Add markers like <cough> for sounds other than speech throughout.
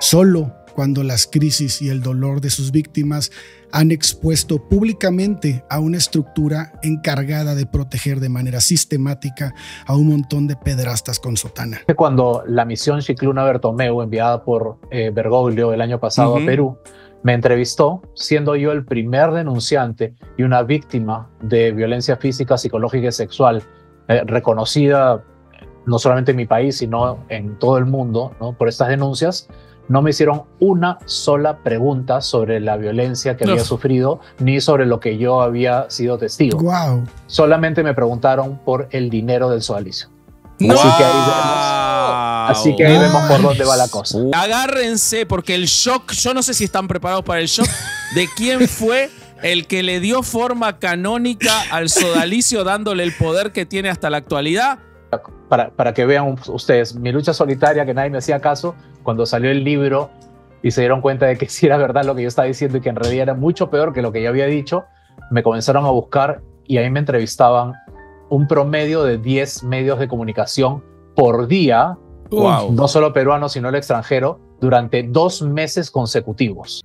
Solo cuando las crisis y el dolor de sus víctimas han expuesto públicamente a una estructura encargada de proteger de manera sistemática a un montón de pedrastas con sotana. Cuando la misión Chicluna Bertomeu, enviada por eh, Bergoglio el año pasado a Perú, me entrevistó, siendo yo el primer denunciante y una víctima de violencia física, psicológica y sexual, eh, reconocida eh, no solamente en mi país, sino en todo el mundo ¿no? por estas denuncias no me hicieron una sola pregunta sobre la violencia que había sufrido ni sobre lo que yo había sido testigo. Wow. Solamente me preguntaron por el dinero del sodalicio. No. Así que ahí vemos, vemos por dónde va la cosa. Agárrense porque el shock, yo no sé si están preparados para el shock de quién fue el que le dio forma canónica al sodalicio dándole el poder que tiene hasta la actualidad para, para que vean ustedes, mi lucha solitaria, que nadie me hacía caso, cuando salió el libro y se dieron cuenta de que <laughs> sí era verdad lo que yo estaba diciendo y que en realidad era mucho peor que lo que yo había dicho, me comenzaron a buscar y ahí me entrevistaban un promedio de 10 medios de comunicación por día, no solo peruano, sino el extranjero, durante dos meses consecutivos.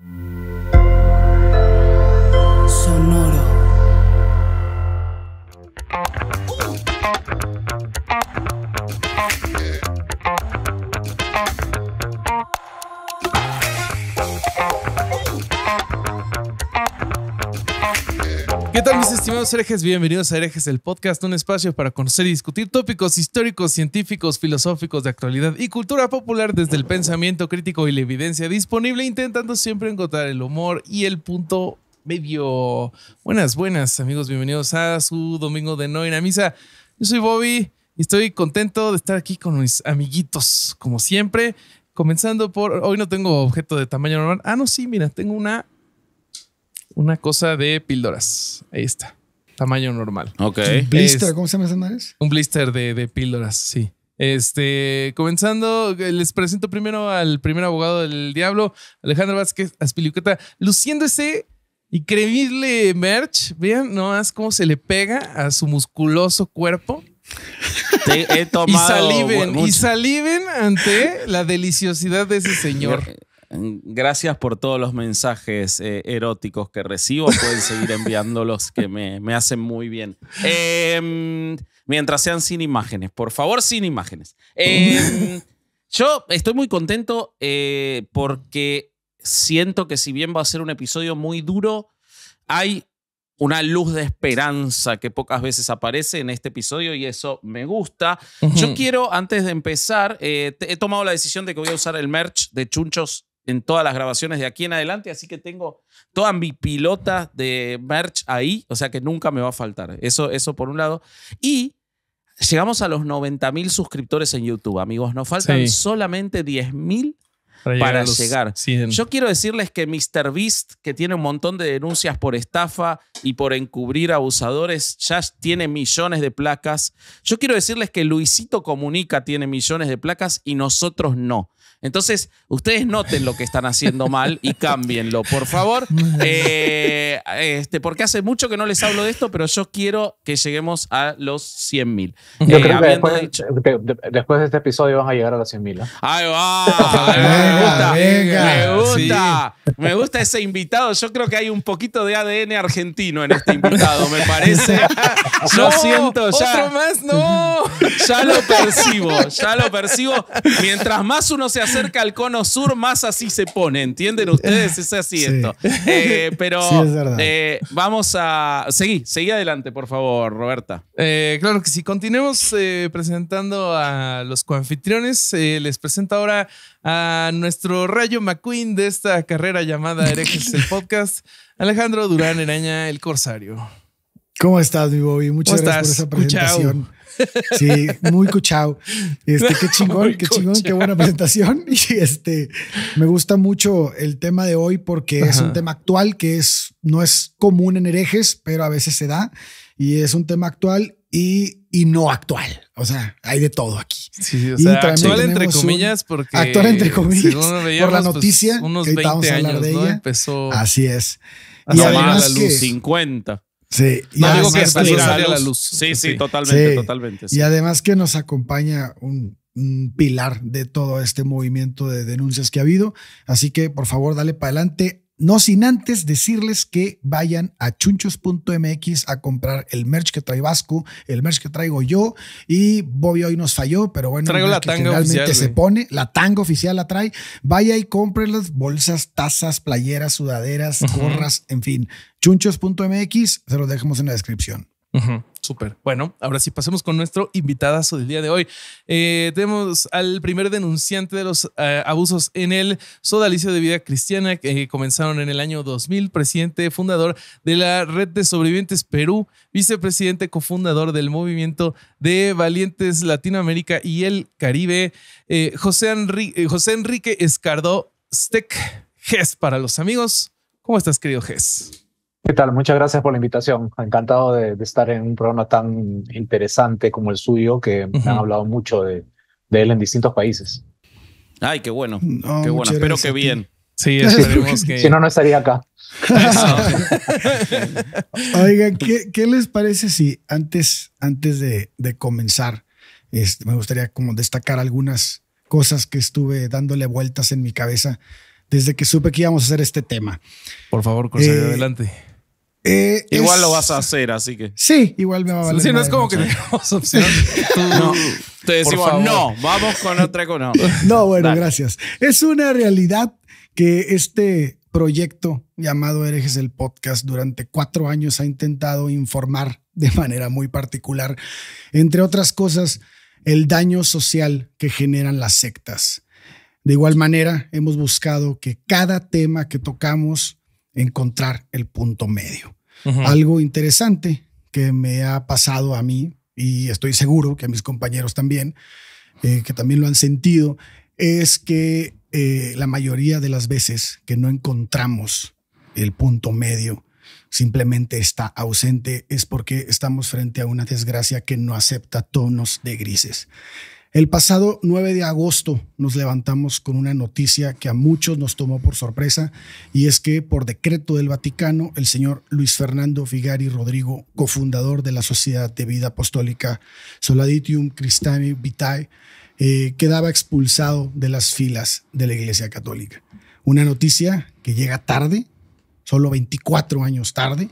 estimados herejes, bienvenidos a Herejes, el podcast, un espacio para conocer y discutir tópicos históricos, científicos, filosóficos de actualidad y cultura popular desde el pensamiento crítico y la evidencia disponible, intentando siempre encontrar el humor y el punto medio. Buenas, buenas, amigos, bienvenidos a su domingo de no a misa. Yo soy Bobby y estoy contento de estar aquí con mis amiguitos, como siempre. Comenzando por, hoy no tengo objeto de tamaño normal. Ah, no, sí, mira, tengo una una cosa de píldoras. Ahí está. Tamaño normal. Ok. ¿Un blister, ¿cómo se llama ese Un blister de, píldoras, sí. Este, comenzando, eh, les presento primero al primer abogado del diablo, Alejandro Vázquez Luciendo ese increíble merch. Vean nomás cómo se le pega a su musculoso cuerpo. Te he tomado y saliven, y saliven ante la deliciosidad de ese señor. Gracias por todos los mensajes eh, eróticos que recibo. Pueden seguir enviándolos que me, hacen muy bien. Em, mientras sean sin imágenes, por favor, sin imágenes. Em, yo estoy muy contento eh, porque siento que si bien va a ser un episodio muy duro, hay una luz de esperanza que pocas veces aparece en este episodio y eso me gusta. Yo quiero, antes de empezar, eh, he tomado la decisión de que voy a usar el merch de Chunchos en todas las grabaciones de aquí en adelante, así que tengo toda mi pilota de merch ahí, o sea que nunca me va a faltar. Eso, eso por un lado. Y llegamos a los 90 mil suscriptores en YouTube, amigos. Nos faltan solamente 10 mil para, llegar. Yo quiero decirles que MrBeast Beast, que tiene un montón de denuncias por estafa y por encubrir abusadores, ya tiene millones de placas. Yo quiero decirles que Luisito Comunica tiene millones de placas y nosotros no. Entonces, ustedes noten lo que están haciendo mal y cámbienlo, por favor. <laughs> Eh, este, porque hace mucho que no les hablo de esto, pero yo quiero que lleguemos a los 100.000. Yo creo eh, que después, de, este episodio van a llegar a los 100.000. mil. <laughs> me gusta, me gusta. ese invitado. Yo creo que hay un poquito de ADN argentino en este invitado, me parece. no, <laughs> siento ya. ¡Otro más! ¡No! Ya lo percibo, ya lo percibo. Mientras más uno se hace cerca al cono sur, más así se pone, ¿entienden ustedes? Es así <laughs> esto. Eh, pero <laughs> eh, vamos a... seguir. seguí adelante, por favor, Roberta. Eh, claro que sí, continuemos presentando a los coanfitriones. les presento ahora a nuestro rayo McQueen de esta carrera llamada Herejes el Podcast, Alejandro Durán Eraña, el Corsario. ¿Cómo estás, mi Bobby? Muchas gracias por esa presentación. Sí, muy cuchao. Este, qué <laughs> chingón, qué chingón, qué buena presentación. <laughs> Y este, me gusta mucho el tema de hoy porque es un tema actual que es, no es común en herejes, pero a veces se da. Y es un tema actual y, y no actual. O sea, hay de todo aquí. Sí, o sea, actual entre comillas, porque. Actual entre comillas. <laughs> por la pues, noticia. unos 20 años, de ¿no? ella. Empezó. Así es. Y además la luz 50. Sí, y que salir a la luz. Sí, sí, totalmente, totalmente. Y además que nos acompaña un, pilar de todo este movimiento de denuncias que ha habido. Así que, por favor, dale para adelante. No sin antes decirles que vayan a chunchos.mx a comprar el merch que trae Vasco, el merch que traigo yo y Bobby hoy nos falló, pero bueno, traigo la tanga se pone, la tanga oficial la trae. Vaya y compre las bolsas, tazas, playeras, sudaderas, gorras, en fin. chunchos.mx, se los dejamos en la descripción. Súper. Bueno, ahora sí pasemos con nuestro invitadazo del día de hoy. Eh, tenemos al primer denunciante de los eh, abusos en el sodalicio de vida cristiana que eh, comenzaron en el año 2000, presidente fundador de la Red de Sobrevivientes Perú, vicepresidente cofundador del movimiento de Valientes Latinoamérica y el Caribe, José, Enrique Escardo Steck. GES para los amigos. ¿Cómo estás, querido GES? ¿Qué tal? Muchas gracias por la invitación. Encantado de, estar en un programa tan interesante como el suyo, que han hablado mucho de, él en distintos países. Ay, qué bueno. qué bueno. Espero que bien. <laughs> Sí, esperemos que. si no, no estaría acá. <laughs> Oigan, ¿qué, les parece si antes, antes de, comenzar, este, me gustaría como destacar algunas cosas que estuve dándole vueltas en mi cabeza desde que supe que íbamos a hacer este tema. Por favor, Corsario, eh, adelante. Eh, igual lo vas a hacer, así que. Sí, igual me va a valer. si no es como que tenemos opción. <laughs> no. Te decimos, no, vamos con otra cosa. no. bueno, gracias. Es una realidad que este proyecto llamado Herejes el Podcast durante cuatro años ha intentado informar de manera muy particular, entre otras cosas, el daño social que generan las sectas. De igual manera, hemos buscado que cada tema que tocamos encontrar el punto medio. Algo interesante que me ha pasado a mí y estoy seguro que a mis compañeros también, eh, que también lo han sentido, es que eh, la mayoría de las veces que no encontramos el punto medio, simplemente está ausente, es porque estamos frente a una desgracia que no acepta tonos de grises. El pasado 9 de agosto nos levantamos con una noticia que a muchos nos tomó por sorpresa y es que por decreto del Vaticano el señor Luis Fernando Figari Rodrigo, cofundador de la Sociedad de Vida Apostólica Soladitium Christiani Vitae, eh, quedaba expulsado de las filas de la Iglesia Católica. Una noticia que llega tarde, solo 24 años tarde,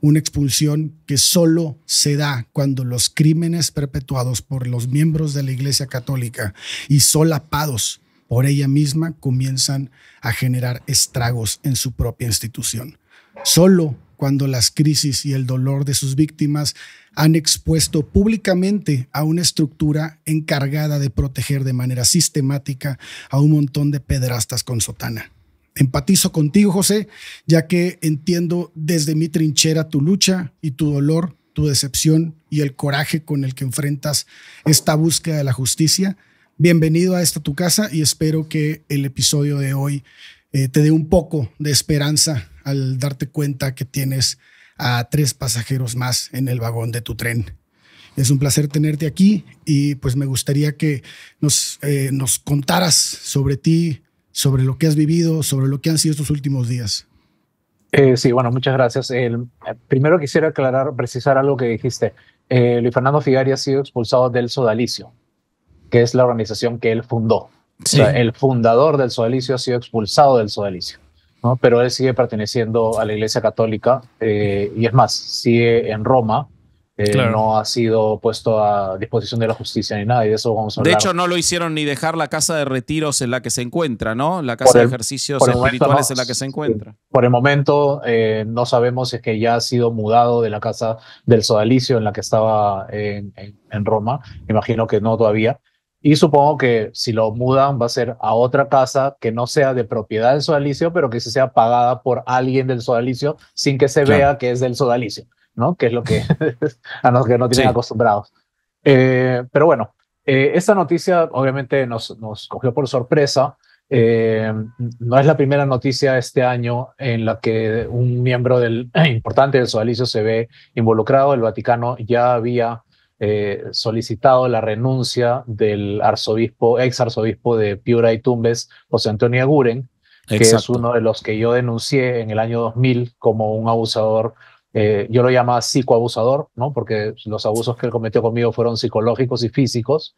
una expulsión que solo se da cuando los crímenes perpetuados por los miembros de la Iglesia Católica y solapados por ella misma comienzan a generar estragos en su propia institución. Solo cuando las crisis y el dolor de sus víctimas han expuesto públicamente a una estructura encargada de proteger de manera sistemática a un montón de pedrastas con sotana. Empatizo contigo, José, ya que entiendo desde mi trinchera tu lucha y tu dolor, tu decepción y el coraje con el que enfrentas esta búsqueda de la justicia. Bienvenido a esta tu casa y espero que el episodio de hoy eh, te dé un poco de esperanza al darte cuenta que tienes a tres pasajeros más en el vagón de tu tren. Es un placer tenerte aquí y pues me gustaría que nos, eh, nos contaras sobre ti, sobre lo que has vivido, sobre lo que han sido estos últimos días. Eh, sí, bueno, muchas gracias. Eh, primero quisiera aclarar, precisar algo que dijiste. Eh, Luis Fernando Figari ha sido expulsado del Sodalicio, que es la organización que él fundó. el fundador del Sodalicio ha sido expulsado del Sodalicio, ¿no? pero él sigue perteneciendo a la Iglesia Católica y es más, sigue en Roma eh, no ha sido puesto a disposición de la justicia ni nada, y de eso vamos a De hecho, no lo hicieron ni dejar la casa de retiros en la que se encuentra, ¿no? La casa de ejercicios espirituales en la que se encuentra. Por el momento, eh, no sabemos si es que ya ha sido mudado de la casa del sodalicio en la que estaba en, Roma. Imagino que no todavía. Y supongo que si lo mudan va a ser a otra casa que no sea de propiedad del sodalicio, pero que se sea pagada por alguien del sodalicio sin que se vea que es del sodalicio. ¿no? Que es lo que <laughs> a los que no tienen acostumbrados. Eh, pero bueno, eh, esta noticia obviamente nos, nos cogió por sorpresa. Eh, no es la primera noticia este año en la que un miembro del, <clears throat> importante del sodalicio se ve involucrado. El Vaticano ya había solicitado la renuncia del arzobispo, ex arzobispo de Piura y Tumbes, José Antonio Aguren, que es uno de los que yo denuncié en el año 2000 como un abusador eh, yo lo llamaba psicoabusador, ¿no? porque los abusos que él cometió conmigo fueron psicológicos y físicos,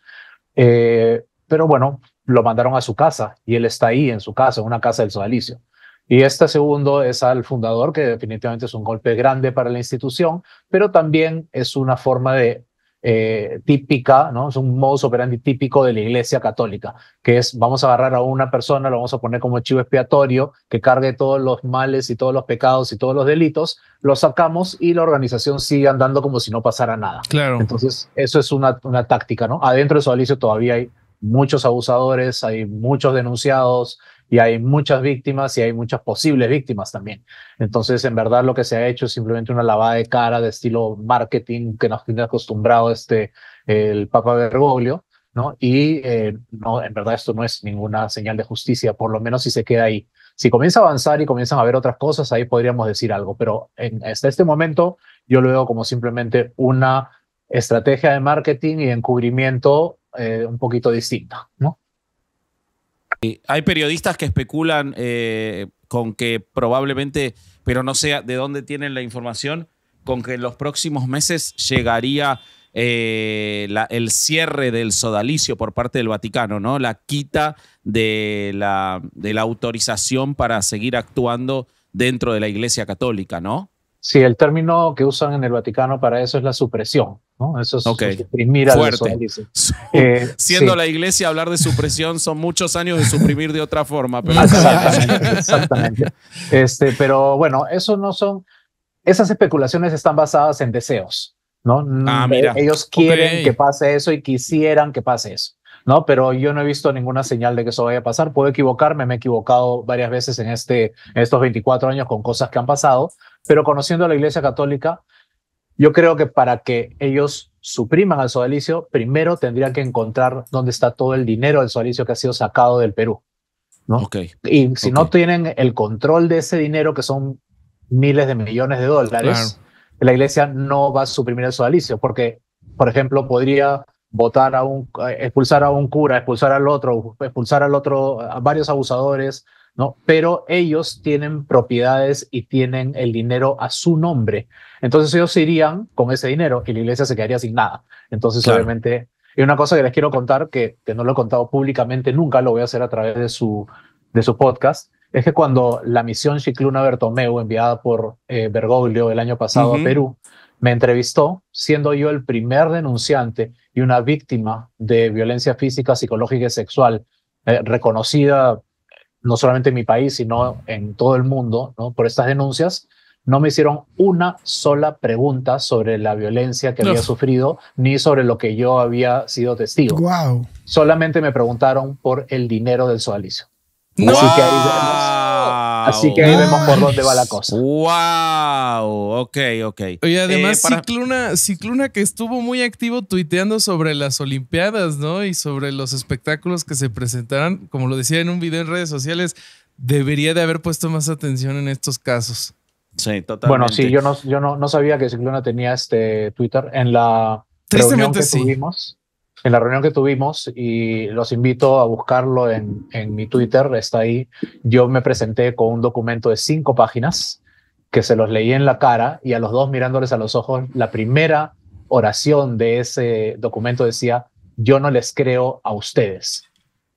eh, pero bueno, lo mandaron a su casa y él está ahí en su casa, en una casa del sodalicio. Y este segundo es al fundador, que definitivamente es un golpe grande para la institución, pero también es una forma de eh, típica, ¿no? Es un modus operandi típico de la Iglesia Católica, que es vamos a agarrar a una persona, lo vamos a poner como chivo expiatorio, que cargue todos los males y todos los pecados y todos los delitos, lo sacamos y la organización sigue andando como si no pasara nada. Claro. Entonces, eso es una, táctica, ¿no? Adentro de alicio todavía hay muchos abusadores, hay muchos denunciados, y hay muchas víctimas y hay muchas posibles víctimas también. Entonces, en verdad, lo que se ha hecho es simplemente una lavada de cara de estilo marketing que nos tiene acostumbrado este, el Papa Bergoglio, ¿no? Y eh, no, en verdad esto no es ninguna señal de justicia, por lo menos si se queda ahí. Si comienza a avanzar y comienzan a haber otras cosas, ahí podríamos decir algo, pero hasta este momento yo lo veo como simplemente una estrategia de marketing y encubrimiento eh, un poquito distinta, ¿no? Hay periodistas que especulan eh, con que probablemente, pero no sé de dónde tienen la información, con que en los próximos meses llegaría eh, el cierre del sodalicio por parte del Vaticano, ¿no? La quita de la, de la autorización para seguir actuando dentro de la Iglesia Católica, ¿no? Sí, el término que usan en el Vaticano para eso es la supresión. ¿no? Eso es okay. suprimir <laughs> <laughs> eh, Siendo la iglesia hablar de supresión son muchos años de suprimir de otra forma. Pero ah, exactamente, Este, pero bueno, eso no son, esas especulaciones están basadas en deseos, ¿no? Mm, ah, ellos quieren que pase eso y quisieran que pase eso. ¿no? Pero yo no he visto ninguna señal de que eso vaya a pasar. Puedo equivocarme, me he equivocado varias veces en, este, estos 24 años con cosas que han pasado, pero conociendo a la Iglesia Católica, yo creo que para que ellos supriman al sodalicio, primero tendrían que encontrar dónde está todo el dinero del sodalicio que ha sido sacado del Perú. ¿no? Y si no tienen el control de ese dinero, que son miles de millones de dólares, la iglesia no va a suprimir el sodalicio, porque, por ejemplo, podría votar a un, eh, expulsar a un cura, expulsar al otro, expulsar al otro, a varios abusadores, ¿no? Pero ellos tienen propiedades y tienen el dinero a su nombre. Entonces ellos irían con ese dinero y la iglesia se quedaría sin nada. Entonces, obviamente, y una cosa que les quiero contar, que, que no lo he contado públicamente, nunca lo voy a hacer a través de su, de su podcast, es que cuando la misión Chicluna Bertomeu, enviada por eh, Bergoglio el año pasado a Perú, me entrevistó, siendo yo el primer denunciante y una víctima de violencia física, psicológica y sexual, eh, reconocida no solamente en mi país, sino en todo el mundo, ¿no? por estas denuncias, no me hicieron una sola pregunta sobre la violencia que había sufrido, ni sobre lo que yo había sido testigo. Wow. Solamente me preguntaron por el dinero del sualicio. Así que ahí Así que ahí vemos por dónde va la cosa. ¡Wow! Ok, ok. Y eh, además, Cicluna, que estuvo muy activo tuiteando sobre las Olimpiadas, ¿no? Y sobre los espectáculos que se presentarán. Como lo decía en un video en redes sociales, debería de haber puesto más atención en estos casos. Sí, totalmente. Bueno, sí, yo no, yo no, sabía que Cicluna tenía este Twitter en la. que sí en la reunión que tuvimos y los invito a buscarlo en, en, mi Twitter, está ahí. Yo me presenté con un documento de cinco páginas que se los leí en la cara y a los dos mirándoles a los ojos, la primera oración de ese documento decía, yo no les creo a ustedes.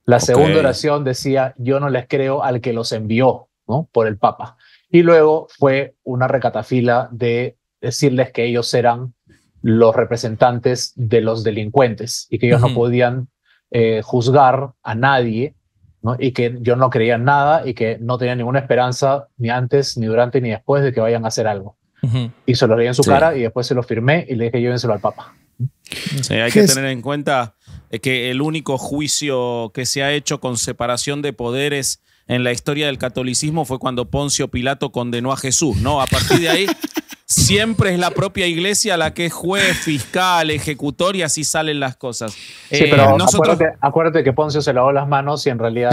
La segunda oración decía, yo no les creo al que los envió, ¿no? Por el Papa. Y luego fue una recatafila de decirles que ellos eran los representantes de los delincuentes y que ellos no podían eh, juzgar a nadie y que yo no creía en nada y que no tenía ninguna esperanza ni antes, ni durante, ni después de que vayan a hacer algo. Y se lo leí en su cara y después se lo firmé y le dije llévenselo al Papa. Sí, hay que tener en cuenta eh, que el único juicio que se ha hecho con separación de poderes en la historia del catolicismo fue cuando Poncio Pilato condenó a Jesús, ¿no? A partir de ahí <laughs> Siempre es la propia iglesia la que es juez, fiscal, ejecutor y así salen las cosas. Sí, eh, pero nosotros... acuérdate, que Poncio se lavó las manos y en realidad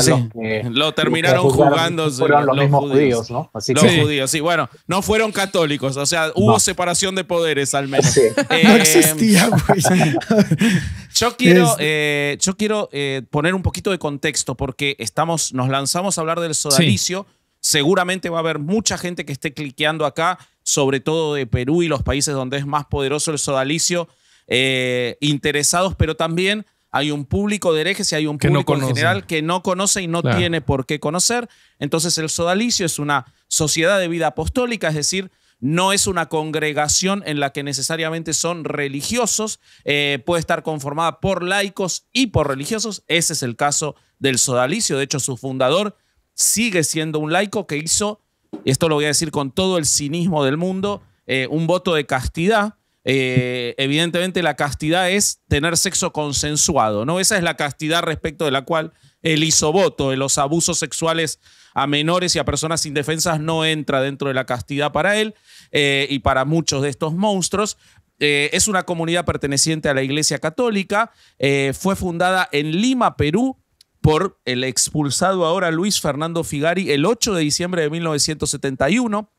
lo terminaron jugando. Fueron los, mismos judíos, ¿no? los judíos, sí, bueno, no fueron católicos, o sea, hubo separación de poderes al menos. <laughs> no existía, em, pues. <laughs> yo quiero, eh, yo quiero eh, poner un poquito de contexto porque estamos, nos lanzamos a hablar del sodalicio. Seguramente va a haber mucha gente que esté cliqueando acá sobre todo de Perú y los países donde es más poderoso el sodalicio, eh, interesados, pero también hay un público de herejes y hay un público en general que no conoce y no tiene por qué conocer. Entonces el sodalicio es una sociedad de vida apostólica, es decir, no es una congregación en la que necesariamente son religiosos, eh, puede estar conformada por laicos y por religiosos. Ese es el caso del sodalicio. De hecho, su fundador sigue siendo un laico que hizo esto lo voy a decir con todo el cinismo del mundo, eh, un voto de castidad. Eh, evidentemente la castidad es tener sexo consensuado, ¿no? Esa es la castidad respecto de la cual el isoboto, los abusos sexuales a menores y a personas indefensas no entra dentro de la castidad para él eh, y para muchos de estos monstruos. es una comunidad perteneciente a la Iglesia Católica, fue fundada en Lima, Perú, por el expulsado ahora Luis Fernando Figari el 8 de diciembre de 1971.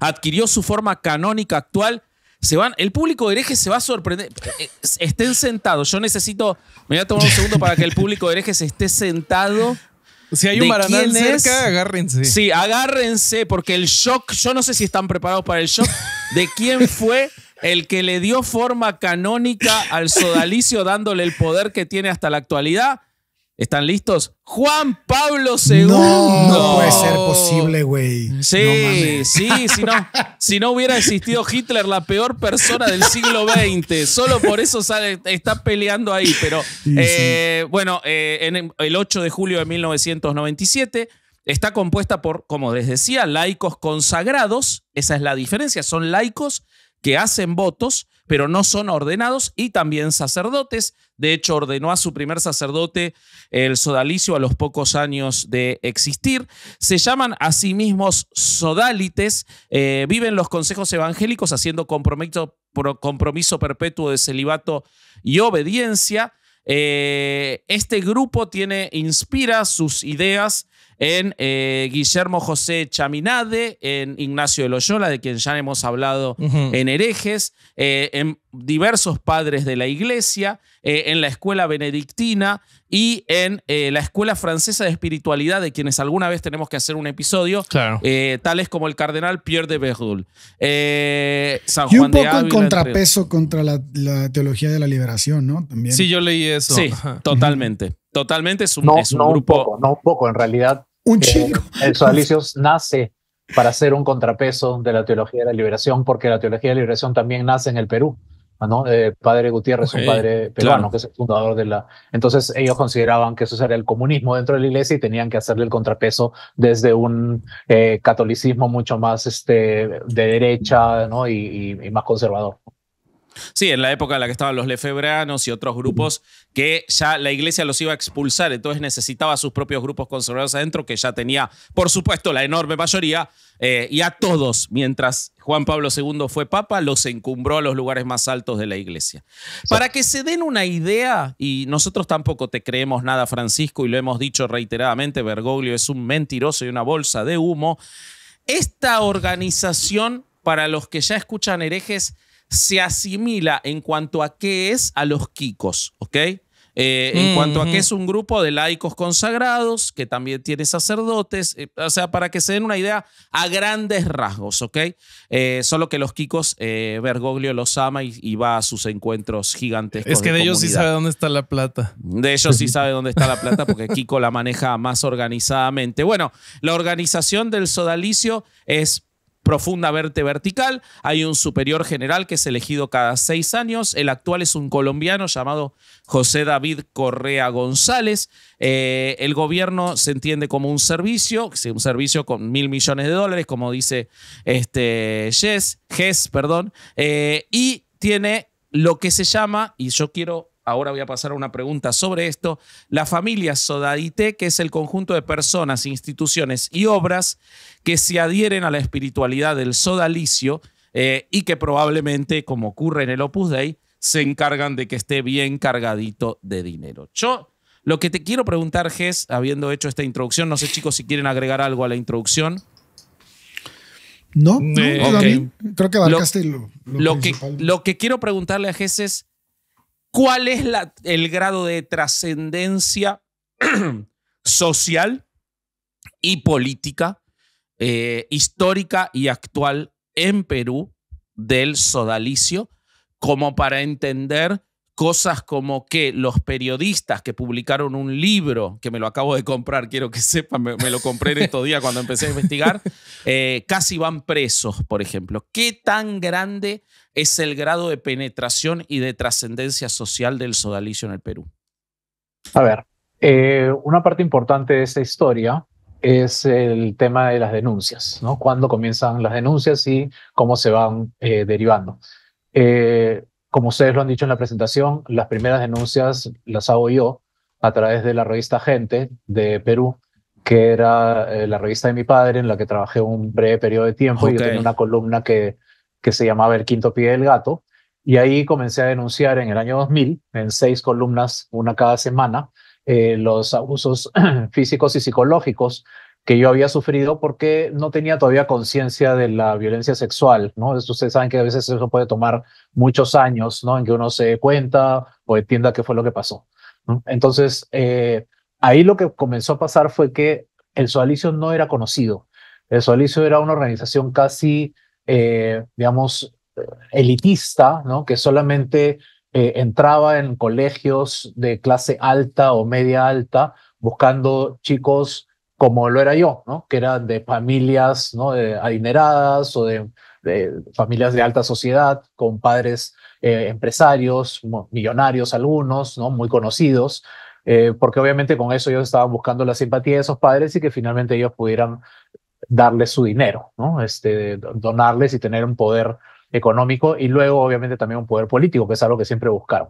Adquirió su forma canónica actual. Se van, el público de herejes se va a sorprender. Eh, eh, estén sentados. Yo necesito. Me voy a tomar un segundo para que el público de herejes esté sentado. Si hay un maranal cerca, agárrense. Sí, agárrense, porque el shock, yo no sé si están preparados para el shock, de quién fue el que le dio forma canónica al sodalicio, dándole el poder que tiene hasta la actualidad. ¿Están listos? Juan Pablo II. No, puede ser posible, güey. Sí, sí, si no, hubiera existido Hitler, la peor persona del siglo XX. Solo por eso sale, está peleando ahí. Pero eh, bueno, eh, el 8 de julio de 1997 está compuesta por, como les decía, laicos consagrados. Esa es la diferencia. Son laicos que hacen votos, pero no son ordenados, y también sacerdotes. De hecho, ordenó a su primer sacerdote, el sodalicio, a los pocos años de existir. Se llaman a sí mismos sodalites, eh, viven los consejos evangélicos haciendo compromiso, compromiso perpetuo de celibato y obediencia. Eh, este grupo tiene, inspira sus ideas en eh, Guillermo José Chaminade, en Ignacio de Loyola, de quien ya hemos hablado en herejes, eh, en diversos padres de la iglesia, eh, en la escuela benedictina y en la escuela francesa de espiritualidad, de quienes alguna vez tenemos que hacer un episodio, tales como el cardenal Pierre de Verdul. y un poco en contrapeso contra la, teología de la liberación, ¿no? También. Sí, yo leí eso. Sí, totalmente. Totalmente es un, es un grupo. poco, no un poco, en realidad un eh, chingo. El socialismo nace para ser un contrapeso de la teología de la liberación, porque la teología de la liberación también nace en el Perú. ¿no? Eh, padre Gutiérrez, un padre peruano, que es el fundador de la... Entonces ellos consideraban que eso era el comunismo dentro de la iglesia y tenían que hacerle el contrapeso desde un eh, catolicismo mucho más este, de derecha ¿no? y, más conservador. Sí, en la época en la que estaban los lefebranos y otros grupos que ya la iglesia los iba a expulsar, entonces necesitaba sus propios grupos conservadores adentro, que ya tenía, por supuesto, la enorme mayoría, eh, y a todos, mientras Juan Pablo II fue papa, los encumbró a los lugares más altos de la iglesia. Para que se den una idea, y nosotros tampoco te creemos nada, Francisco, y lo hemos dicho reiteradamente, Bergoglio es un mentiroso y una bolsa de humo, esta organización, para los que ya escuchan herejes, se asimila en cuanto a qué es a los Kikos, ¿ok? Eh, en mm, cuanto a que es un grupo de laicos consagrados, que también tiene sacerdotes, eh, o sea, para que se den una idea a grandes rasgos, ¿ok? Eh, solo que los Kikos, Bergoglio los ama y, va a sus encuentros gigantescos. Es que de, ellos sí sabe dónde está la plata. De ellos sí sabe dónde está la plata porque Kiko la maneja más organizadamente. Bueno, la organización del sodalicio es profunda verte vertical. Hay un superior general que es elegido cada seis años. El actual es un colombiano llamado José David Correa González. Eh, el gobierno se entiende como un servicio, un servicio con mil millones de dólares, como dice este Jess, Jess, perdón, eh, y tiene lo que se llama, y yo quiero Ahora voy a pasar a una pregunta sobre esto. La familia Sodalite, que es el conjunto de personas, instituciones y obras que se adhieren a la espiritualidad del sodalicio eh, y que probablemente, como ocurre en el Opus Dei, se encargan de que esté bien cargadito de dinero. Yo lo que te quiero preguntar, Ges, habiendo hecho esta introducción, no sé chicos si quieren agregar algo a la introducción. No, creo que abarcaste lo, lo, que, lo, que, quiero preguntarle a Ges es, cuál es el grado de trascendencia <clears throat> social y política, eh, histórica y actual en Perú del sodalicio, como para entender cosas como que los periodistas que publicaron un libro, que me lo acabo de comprar, quiero que sepan, me, lo compré en <laughs> estos días cuando empecé a investigar, eh, casi van presos, por ejemplo. ¿Qué tan grande es el grado de penetración y de trascendencia social del sodalicio en el Perú? A ver, eh, una parte importante de esta historia es el tema de las denuncias, ¿no? Cuándo comienzan las denuncias y cómo se van eh, derivando. Eh, como ustedes lo han dicho en la presentación, las primeras denuncias las hago yo a través de la revista Gente de Perú, que era eh, la revista de mi padre en la que trabajé un breve periodo de tiempo y yo tenía una columna que, que se llamaba El quinto pie del gato. Y ahí comencé a denunciar en el año 2000, en seis columnas, una cada semana, eh, los abusos <clears throat> físicos y psicológicos que yo había sufrido porque no tenía todavía conciencia de la violencia sexual, ¿no? Ustedes saben que a veces eso puede tomar muchos años, ¿no? En que uno se dé cuenta o entienda qué fue lo que pasó. Entonces, eh, ahí lo que comenzó a pasar fue que el Solicio no era conocido. El Solicio era una organización casi, eh, digamos, elitista, ¿no? Que solamente eh, entraba en colegios de clase alta o media alta buscando chicos como lo era yo, ¿no? que eran de familias adineradas o de, familias de alta sociedad, con padres eh, empresarios, millonarios algunos, ¿no? muy conocidos, eh, porque obviamente con eso ellos estaban buscando la simpatía de esos padres y que finalmente ellos pudieran darles su dinero, ¿no? este, donarles y tener un poder económico y luego obviamente también un poder político, que es algo que siempre buscaron.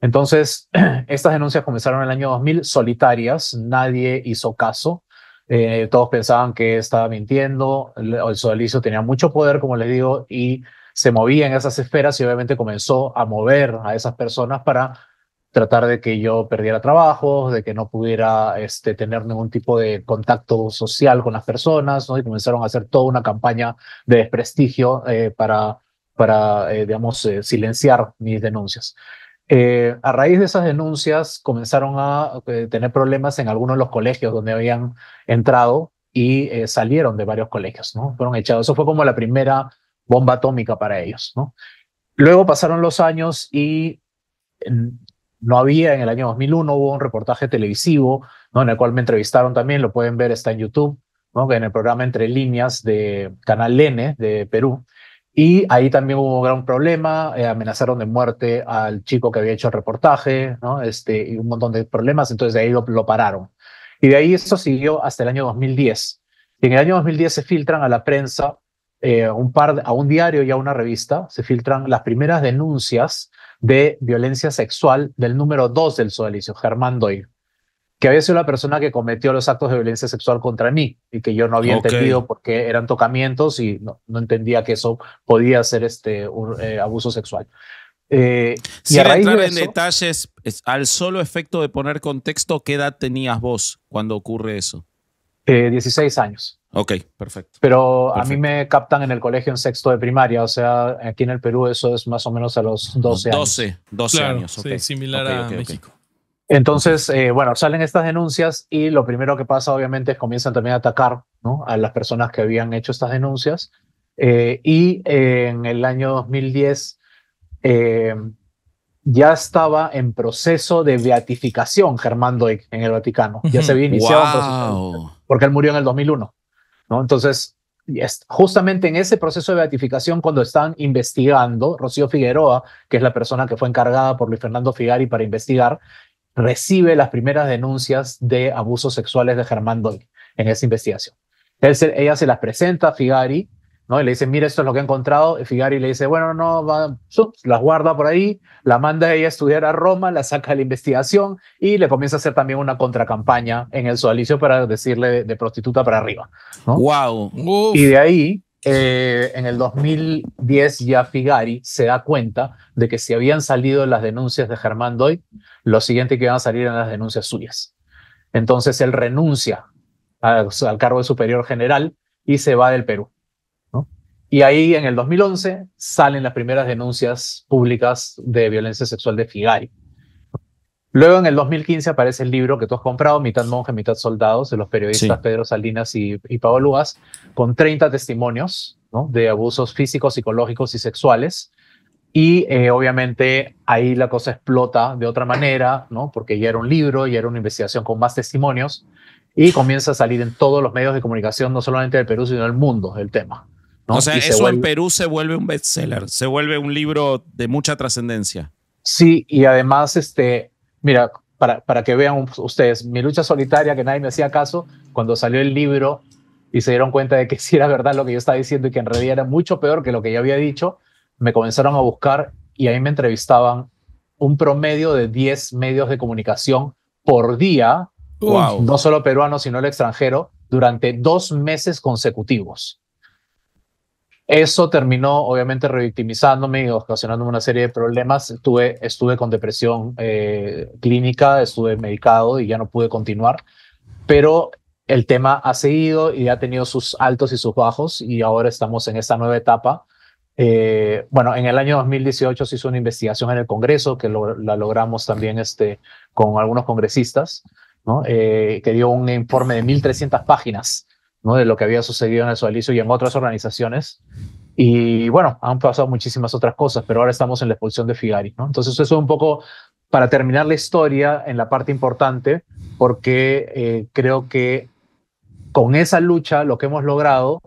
Entonces, <clears throat> estas denuncias comenzaron en el año 2000 solitarias, nadie hizo caso, eh, todos pensaban que estaba mintiendo, el, socialismo tenía mucho poder, como le digo, y se movía en esas esferas y obviamente comenzó a mover a esas personas para tratar de que yo perdiera trabajo, de que no pudiera este, tener ningún tipo de contacto social con las personas, y comenzaron a hacer toda una campaña de desprestigio eh, para, para eh, digamos, silenciar mis denuncias. Eh, a raíz de esas denuncias comenzaron a eh, tener problemas en algunos de los colegios donde habían entrado y eh, salieron de varios colegios, ¿no? Fueron echados. Eso fue como la primera bomba atómica para ellos, ¿no? Luego pasaron los años y no había, en el año 2001 hubo un reportaje televisivo, ¿no? En el cual me entrevistaron también, lo pueden ver, está en YouTube, ¿no? En el programa Entre Líneas de Canal N de Perú. Y ahí también hubo un gran problema, eh, amenazaron de muerte al chico que había hecho el reportaje, ¿no? Este, y un montón de problemas, entonces de ahí lo, lo pararon. Y de ahí eso siguió hasta el año 2010. Y en el año 2010 se filtran a la prensa, eh, un par, a un diario y a una revista, se filtran las primeras denuncias de violencia sexual del número 2 del sodalicio, Germán Doyle que había sido la persona que cometió los actos de violencia sexual contra mí y que yo no había entendido entendido qué eran tocamientos y no, entendía que eso podía ser este un, eh, abuso sexual. Si eh, y de en detalles, al solo efecto de poner contexto, ¿qué edad tenías vos cuando ocurre eso? 16 eh, años. Ok, perfecto. Pero a mí me captan en el colegio en sexto de primaria, o sea, aquí en el Perú eso es más o menos a los 12, años. 12, 12 años. similar a México. Entonces, eh, bueno, salen estas denuncias y lo primero que pasa obviamente es comienzan también a atacar ¿no? a las personas que habían hecho estas denuncias. Eh, y eh, en el año 2010 ya estaba en proceso de beatificación Germán Doig en el Vaticano. Ya se había iniciado porque él murió en el 2001. ¿no? Entonces, justamente en ese proceso de beatificación, cuando están investigando, Rocío Figueroa, que es la persona que fue encargada por Luis Fernando Figari para investigar, recibe las primeras denuncias de abusos sexuales de Germán Doyle en esa investigación. ella se las presenta a Figari, ¿no? Y le dice, mira, esto es lo que he encontrado. Figari le dice, bueno, no, va, las guarda por ahí, la manda ella a estudiar a Roma, la saca de la investigación y le comienza a hacer también una contracampaña en el sualicio para decirle de, prostituta para arriba. ¡Wow! Y de ahí eh, en el 2010 ya Figari se da cuenta de que si habían salido las denuncias de Germán Doy, lo siguiente que iban a salir eran las denuncias suyas. Entonces él renuncia al cargo de superior general y se va del Perú. Y ahí en el 2011 salen las primeras denuncias públicas de violencia sexual de Figari. Luego en el 2015 aparece el libro que tú has comprado, Mitad monje, mitad soldados, de los periodistas Pedro Salinas y, Pablo Lugas, con 30 testimonios ¿no? de abusos físicos, psicológicos y sexuales. Y eh, obviamente ahí la cosa explota de otra manera, ¿no? porque ya era un libro, ya era una investigación con más testimonios, y comienza a salir en todos los medios de comunicación, no solamente del Perú, sino del mundo, el tema. ¿no? O sea, eso en Perú se vuelve un bestseller, se vuelve un libro de mucha trascendencia. Sí, y además este, Mira, para, para, que vean ustedes, mi lucha solitaria, que nadie me hacía caso, cuando salió el libro y se dieron cuenta de que <laughs> sí era verdad lo que yo estaba diciendo y que en realidad era mucho peor que lo que yo había dicho, me comenzaron a buscar y ahí me entrevistaban un promedio de 10 medios de comunicación por día, no solo peruano, sino el extranjero, durante dos meses consecutivos. Eso terminó obviamente revictimizándome y ocasionándome una serie de problemas. Estuve, estuve con depresión eh, clínica, estuve medicado y ya no pude continuar, pero el tema ha seguido y ha tenido sus altos y sus bajos y ahora estamos en esta nueva etapa. Eh, bueno, en el año 2018 se hizo una investigación en el Congreso que la logramos también este, con algunos congresistas, eh, que dio un informe de 1.300 páginas de lo que había sucedido en el socialismo y en otras organizaciones. Y bueno, han pasado muchísimas otras cosas, pero ahora estamos en la expulsión de Figari. ¿no? Entonces eso es un poco para terminar la historia en la parte importante, porque eh, creo que con esa lucha lo que hemos logrado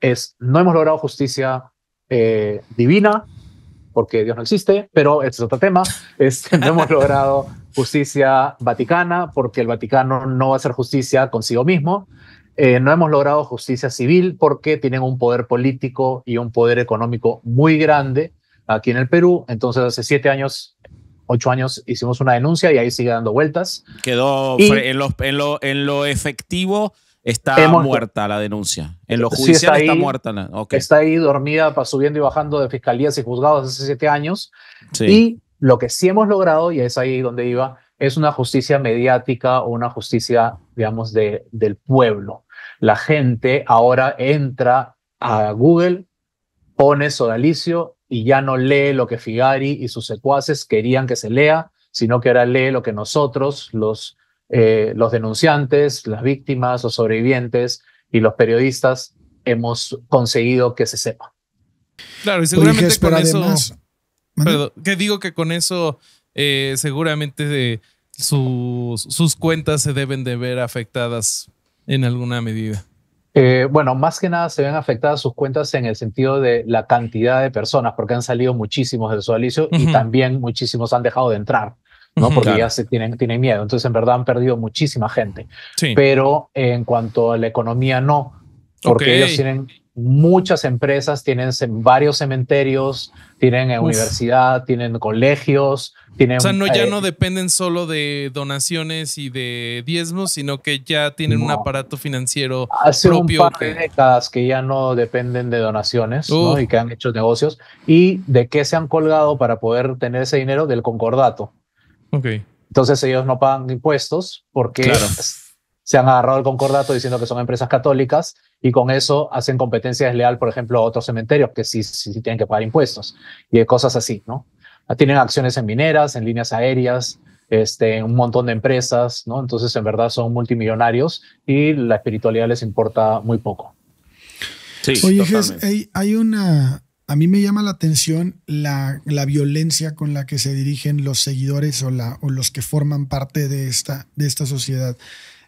es, no hemos logrado justicia eh, divina, porque Dios no existe, pero este es otro tema, <laughs> es este, no hemos logrado justicia vaticana, porque el Vaticano no va a hacer justicia consigo mismo, eh, no hemos logrado justicia civil porque tienen un poder político y un poder económico muy grande aquí en el Perú. Entonces, hace siete años, ocho años, hicimos una denuncia y ahí sigue dando vueltas. Quedó en, los, en, lo, en lo efectivo. Está muerta la denuncia. En lo judicial está, muerta. Está ahí dormida, subiendo y bajando de fiscalías y juzgados hace siete años. Y lo que sí hemos logrado, y es ahí donde iba, es una justicia mediática o una justicia, digamos, de, del pueblo la gente ahora entra a Google, pone sodalicio y ya no lee lo que Figari y sus secuaces querían que se lea, sino que ahora lee lo que nosotros, los, eh, los denunciantes, las víctimas, o sobrevivientes y los periodistas hemos conseguido que se sepa. Claro, y seguramente con eso... perdón, que digo que con eso eh, seguramente sus, sus cuentas se deben de ver afectadas en alguna medida? Eh, bueno, más que nada se ven afectadas sus cuentas en el sentido de la cantidad de personas, porque han salido muchísimos del su y también muchísimos han dejado de entrar. ¿no? Porque ya se tienen, tienen miedo. Entonces, en verdad, han perdido muchísima gente. Pero en cuanto a la economía, no. Porque ellos tienen, muchas empresas tienen varios cementerios, tienen eh, universidad, tienen colegios, tienen... O sea, no, ya eh, no dependen solo de donaciones y de diezmos, sino que ya tienen un aparato financiero propio. Hace un par de que... décadas que ya no dependen de donaciones y que han hecho negocios. ¿Y de qué se han colgado para poder tener ese dinero? Del concordato. Ok. Entonces ellos no pagan impuestos porque se han agarrado el concordato diciendo que son empresas católicas y con eso hacen competencia desleal, por ejemplo, a otros cementerios que sí, sí, tienen que pagar impuestos y cosas así, ¿no? Ah, tienen acciones en mineras, en líneas aéreas, este, un montón de empresas, ¿no? Entonces, en verdad son multimillonarios y la espiritualidad les importa muy poco. Sí, Oye, hay, una. A mí me llama la atención la, la, violencia con la que se dirigen los seguidores o, la, o los que forman parte de esta, de esta sociedad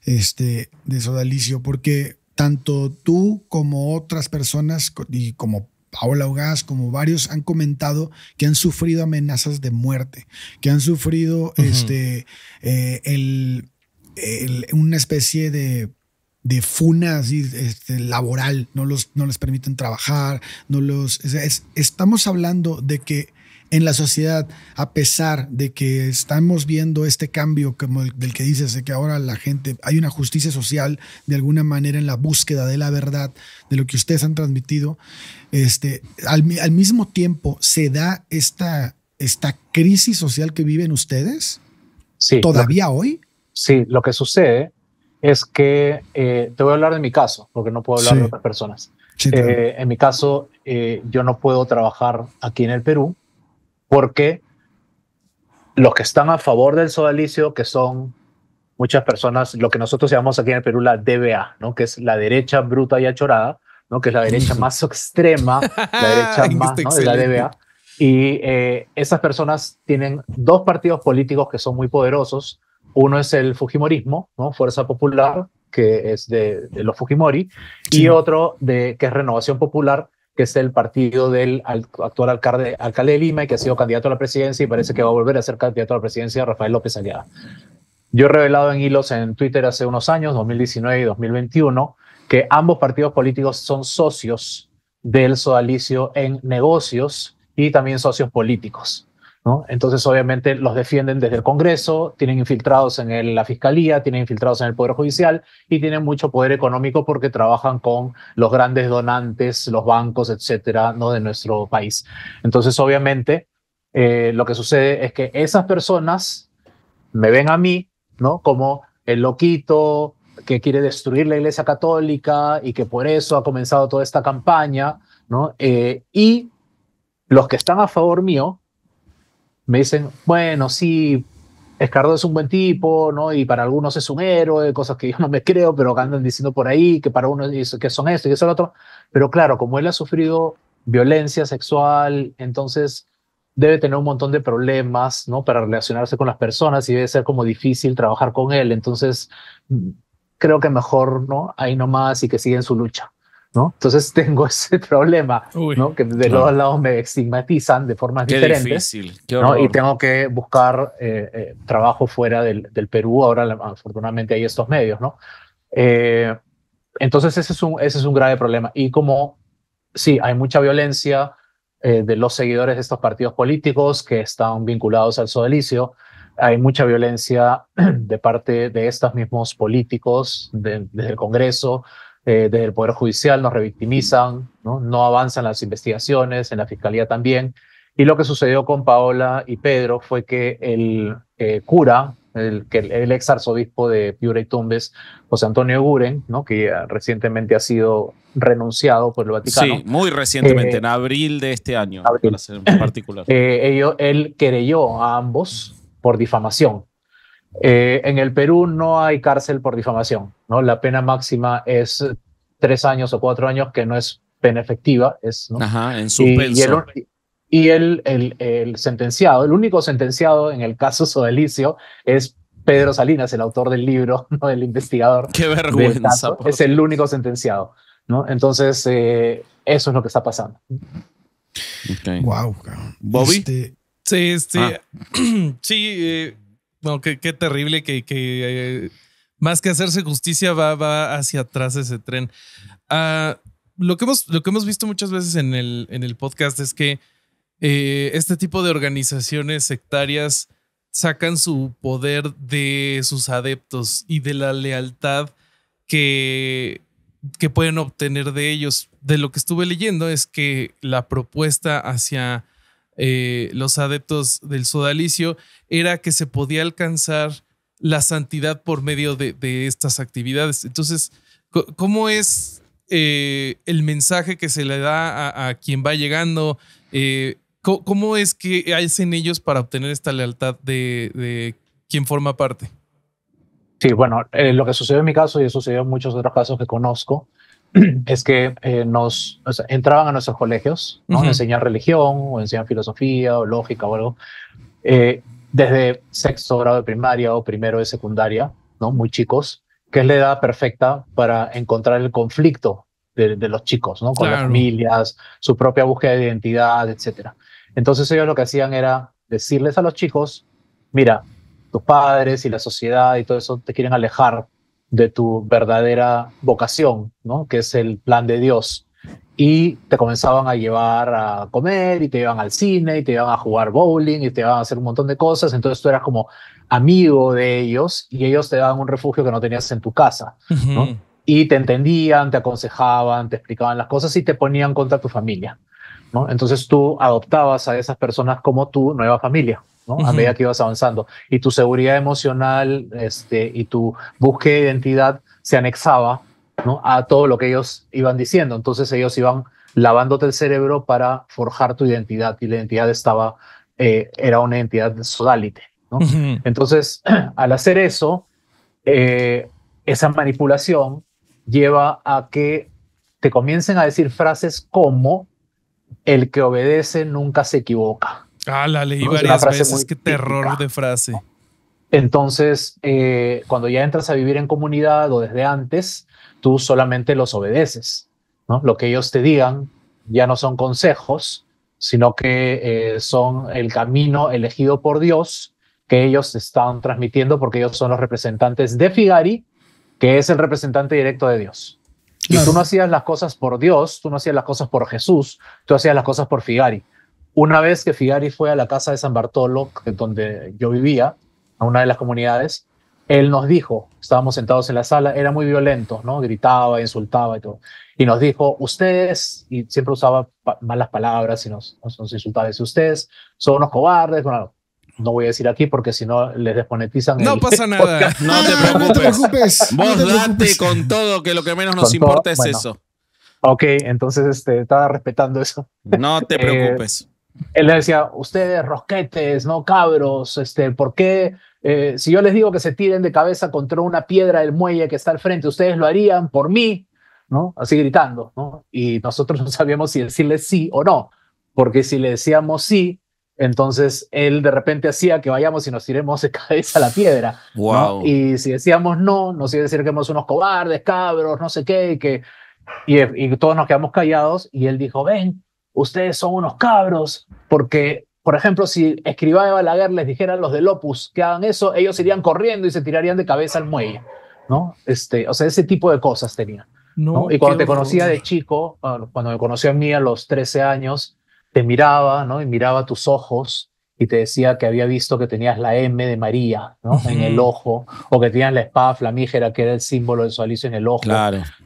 este, de Sodalicio, porque tanto tú como otras personas y como Paola Hogás, como varios han comentado que han sufrido amenazas de muerte, que han sufrido este, eh, el, una especie de de funa este, laboral, no, los, no les permiten trabajar, no los... estamos hablando de que en la sociedad, a pesar de que estamos viendo este cambio como el, del que dices, de que ahora la gente, hay una justicia social de alguna manera en la búsqueda de la verdad, de lo que ustedes han transmitido, este, al, mismo tiempo se da esta, esta crisis social que viven ustedes? Sí, ¿Todavía hoy? Sí, lo que sucede es que eh, te voy a hablar de mi caso, porque no puedo hablar de otras personas. Eh, en mi caso, eh, yo no puedo trabajar aquí en el Perú porque los que están a favor del sodalicio, que son muchas personas, lo que nosotros llamamos aquí en el Perú la DBA, ¿no? que es la derecha bruta y achorada, ¿no? que es la derecha más extrema, la derecha <laughs> más de la DBA. Y eh, esas personas tienen dos partidos políticos que son muy poderosos. Uno es el Fujimorismo, ¿no? Fuerza Popular, que es de, los Fujimori, y otro de, que es Renovación Popular, que es el partido del actual alcalde, de Lima y que ha sido candidato a la presidencia y parece que va a volver a ser candidato a la presidencia Rafael López Aliaga. Yo he revelado en hilos en Twitter hace unos años, 2019 y 2021, que ambos partidos políticos son socios del sodalicio en negocios y también socios políticos. Entonces, obviamente, los defienden desde el Congreso, tienen infiltrados en la Fiscalía, tienen infiltrados en el Poder Judicial y tienen mucho poder económico porque trabajan con los grandes donantes, los bancos, etcétera, ¿no? de nuestro país. Entonces, obviamente, eh, lo que sucede es que esas personas me ven a mí, ¿no? Como el loquito que quiere destruir la Iglesia Católica y que por eso ha comenzado toda esta campaña, ¿no? Eh, y los que están a favor mío, me dicen, bueno, sí, Escardo es un buen tipo, ¿no? Y para algunos es un héroe, cosas que yo no me creo, pero andan diciendo por ahí que para uno es, que son esto y es lo otro. Pero claro, como él ha sufrido violencia sexual, entonces debe tener un montón de problemas, ¿no? Para relacionarse con las personas y debe ser como difícil trabajar con él. Entonces, mm, creo que mejor, ¿no? Ahí nomás y que siga en su lucha. Entonces <laughs> tengo ese problema, Que de los los lados me estigmatizan de forma qué Y tengo que buscar eh, eh, trabajo fuera del, Perú. Ahora, afortunadamente, hay estos medios, eh, entonces, ese es, un, grave problema. Y como, sí, hay mucha violencia de los seguidores de estos partidos políticos que están vinculados al sodalicio, hay mucha violencia <clears throat> de parte de estos mismos políticos, desde el Congreso, eh, desde el Poder Judicial nos revictimizan, ¿no? ¿no? avanzan las investigaciones, en la Fiscalía también. Y lo que sucedió con Paola y Pedro fue que el eh, cura, el, que el ex arzobispo de Piura y Tumbes, José Antonio Guren, ¿no? que recientemente ha sido renunciado por el Vaticano. Sí, muy recientemente, eh, en abril de este año, para en particular. Eh, él querelló a ambos por difamación. Eh, en el Perú no hay cárcel por difamación, ¿no? La pena máxima es tres años o cuatro años, que no es pena efectiva, es... ¿no? Ajá, en su Y, y, el, el, sentenciado, el único sentenciado en el caso Sodalicio es Pedro Salinas, el autor del libro, <laughs> ¿no? El investigador. Qué vergüenza. es el único sentenciado, ¿no? Entonces, eh, eso es lo que está pasando. Okay. Wow. Bobby. Este, sí, este, ah. <clears throat> sí, eh, qué, terrible que, eh, más que hacerse justicia va, hacia atrás ese tren. Ah, lo, que hemos, lo que hemos visto muchas veces en el, en el podcast es que eh, este tipo de organizaciones sectarias sacan su poder de sus adeptos y de la lealtad que, que pueden obtener de ellos. De lo que estuve leyendo es que la propuesta hacia eh, los adeptos del sodalicio era que se podía alcanzar la santidad por medio de, estas actividades. Entonces, ¿cómo es eh, el mensaje que se le da a, quien va llegando? Eh, ¿cómo, es que hacen ellos para obtener esta lealtad de, quien forma parte? Sí, bueno, lo que sucedió en mi caso y sucedió en muchos otros casos que conozco <clears throat> es que eh, nos entraban a nuestros colegios, ¿no? Uh religión o enseñar filosofía o lógica o algo, eh, desde sexto grado de primaria o primero de secundaria, ¿no? Muy chicos, que es la edad perfecta para encontrar el conflicto de, los chicos, ¿no? Con las familias, su propia búsqueda de identidad, etcétera. Entonces ellos lo que hacían era decirles a los chicos, mira, tus padres y la sociedad y todo eso te quieren alejar de tu verdadera vocación, ¿no? que es el plan de Dios. Y te comenzaban a llevar a comer y te iban al cine y te iban a jugar bowling y te iban a hacer un montón de cosas. Entonces tú eras como amigo de ellos y ellos te daban un refugio que no tenías en tu casa. Y te entendían, te aconsejaban, te explicaban las cosas y te ponían contra tu familia. Entonces tú adoptabas a esas personas como tu nueva familia. A medida que ibas avanzando. Y tu seguridad emocional este, y tu búsqueda de identidad se anexaba a todo lo que ellos iban diciendo. Entonces ellos iban lavándote el cerebro para forjar tu identidad y la identidad estaba, eh, era una identidad sodalite. ¿no? Entonces, <clears throat> al hacer eso, eh, esa manipulación lleva a que te comiencen a decir frases como el que obedece nunca se equivoca. Ah, la leí varias veces. Qué terror de frase. Entonces, eh, cuando ya entras a vivir en comunidad o desde antes, tú solamente los obedeces. ¿no? Lo que ellos te digan ya no son consejos, sino que eh, son el camino elegido por Dios que ellos están transmitiendo porque ellos son los representantes de Figari, que es el representante directo de Dios. Y tú no hacías las cosas por Dios, tú no hacías las cosas por Jesús, tú hacías las cosas por Figari. Una vez que Figari fue a la casa de San Bartolo, donde yo vivía, a una de las comunidades, él nos dijo, estábamos sentados en la sala, era muy violento, ¿no? Gritaba, insultaba y todo. Y nos dijo, ustedes, y siempre usaba malas palabras y nos, insultaba, dice, ustedes son unos cobardes, bueno, no voy a decir aquí porque si no les desmonetizan. No pasa <laughs> nada. No, te preocupes. Vos date con todo, que lo que menos nos importa es eso. Ok, entonces este, estaba respetando eso. No te <laughs> eh, preocupes él les decía, ustedes rosquetes, no cabros, este, ¿por qué? Eh, si yo les digo que se tiren de cabeza contra una piedra del muelle que está al frente, ustedes lo harían por mí, ¿no? Así gritando, ¿no? Y nosotros <laughs> no sabíamos si decirles sí o no, porque si le decíamos sí, entonces él de repente hacía que vayamos y nos tiremos de <laughs> cabeza la piedra. Y si decíamos no, nos iba a decir que éramos unos cobardes, cabros, no sé qué, y que y, todos nos quedamos callados y él dijo, ven, ustedes son unos cabros, porque, por ejemplo, si Escribá de Balaguer les a los de Lopus que hagan eso, ellos irían corriendo y se tirarían de cabeza al muelle, ¿no? Este, o sea, ese tipo de cosas tenía. No, Y cuando te conocía de chico, ah, cuando me conoció a mí a los 13 años, te miraba, ¿no? Y miraba tus ojos y te decía que había visto que tenías la M de María ¿no? en el ojo, o que tenías la espada flamígera, que era el símbolo su alicio en el ojo.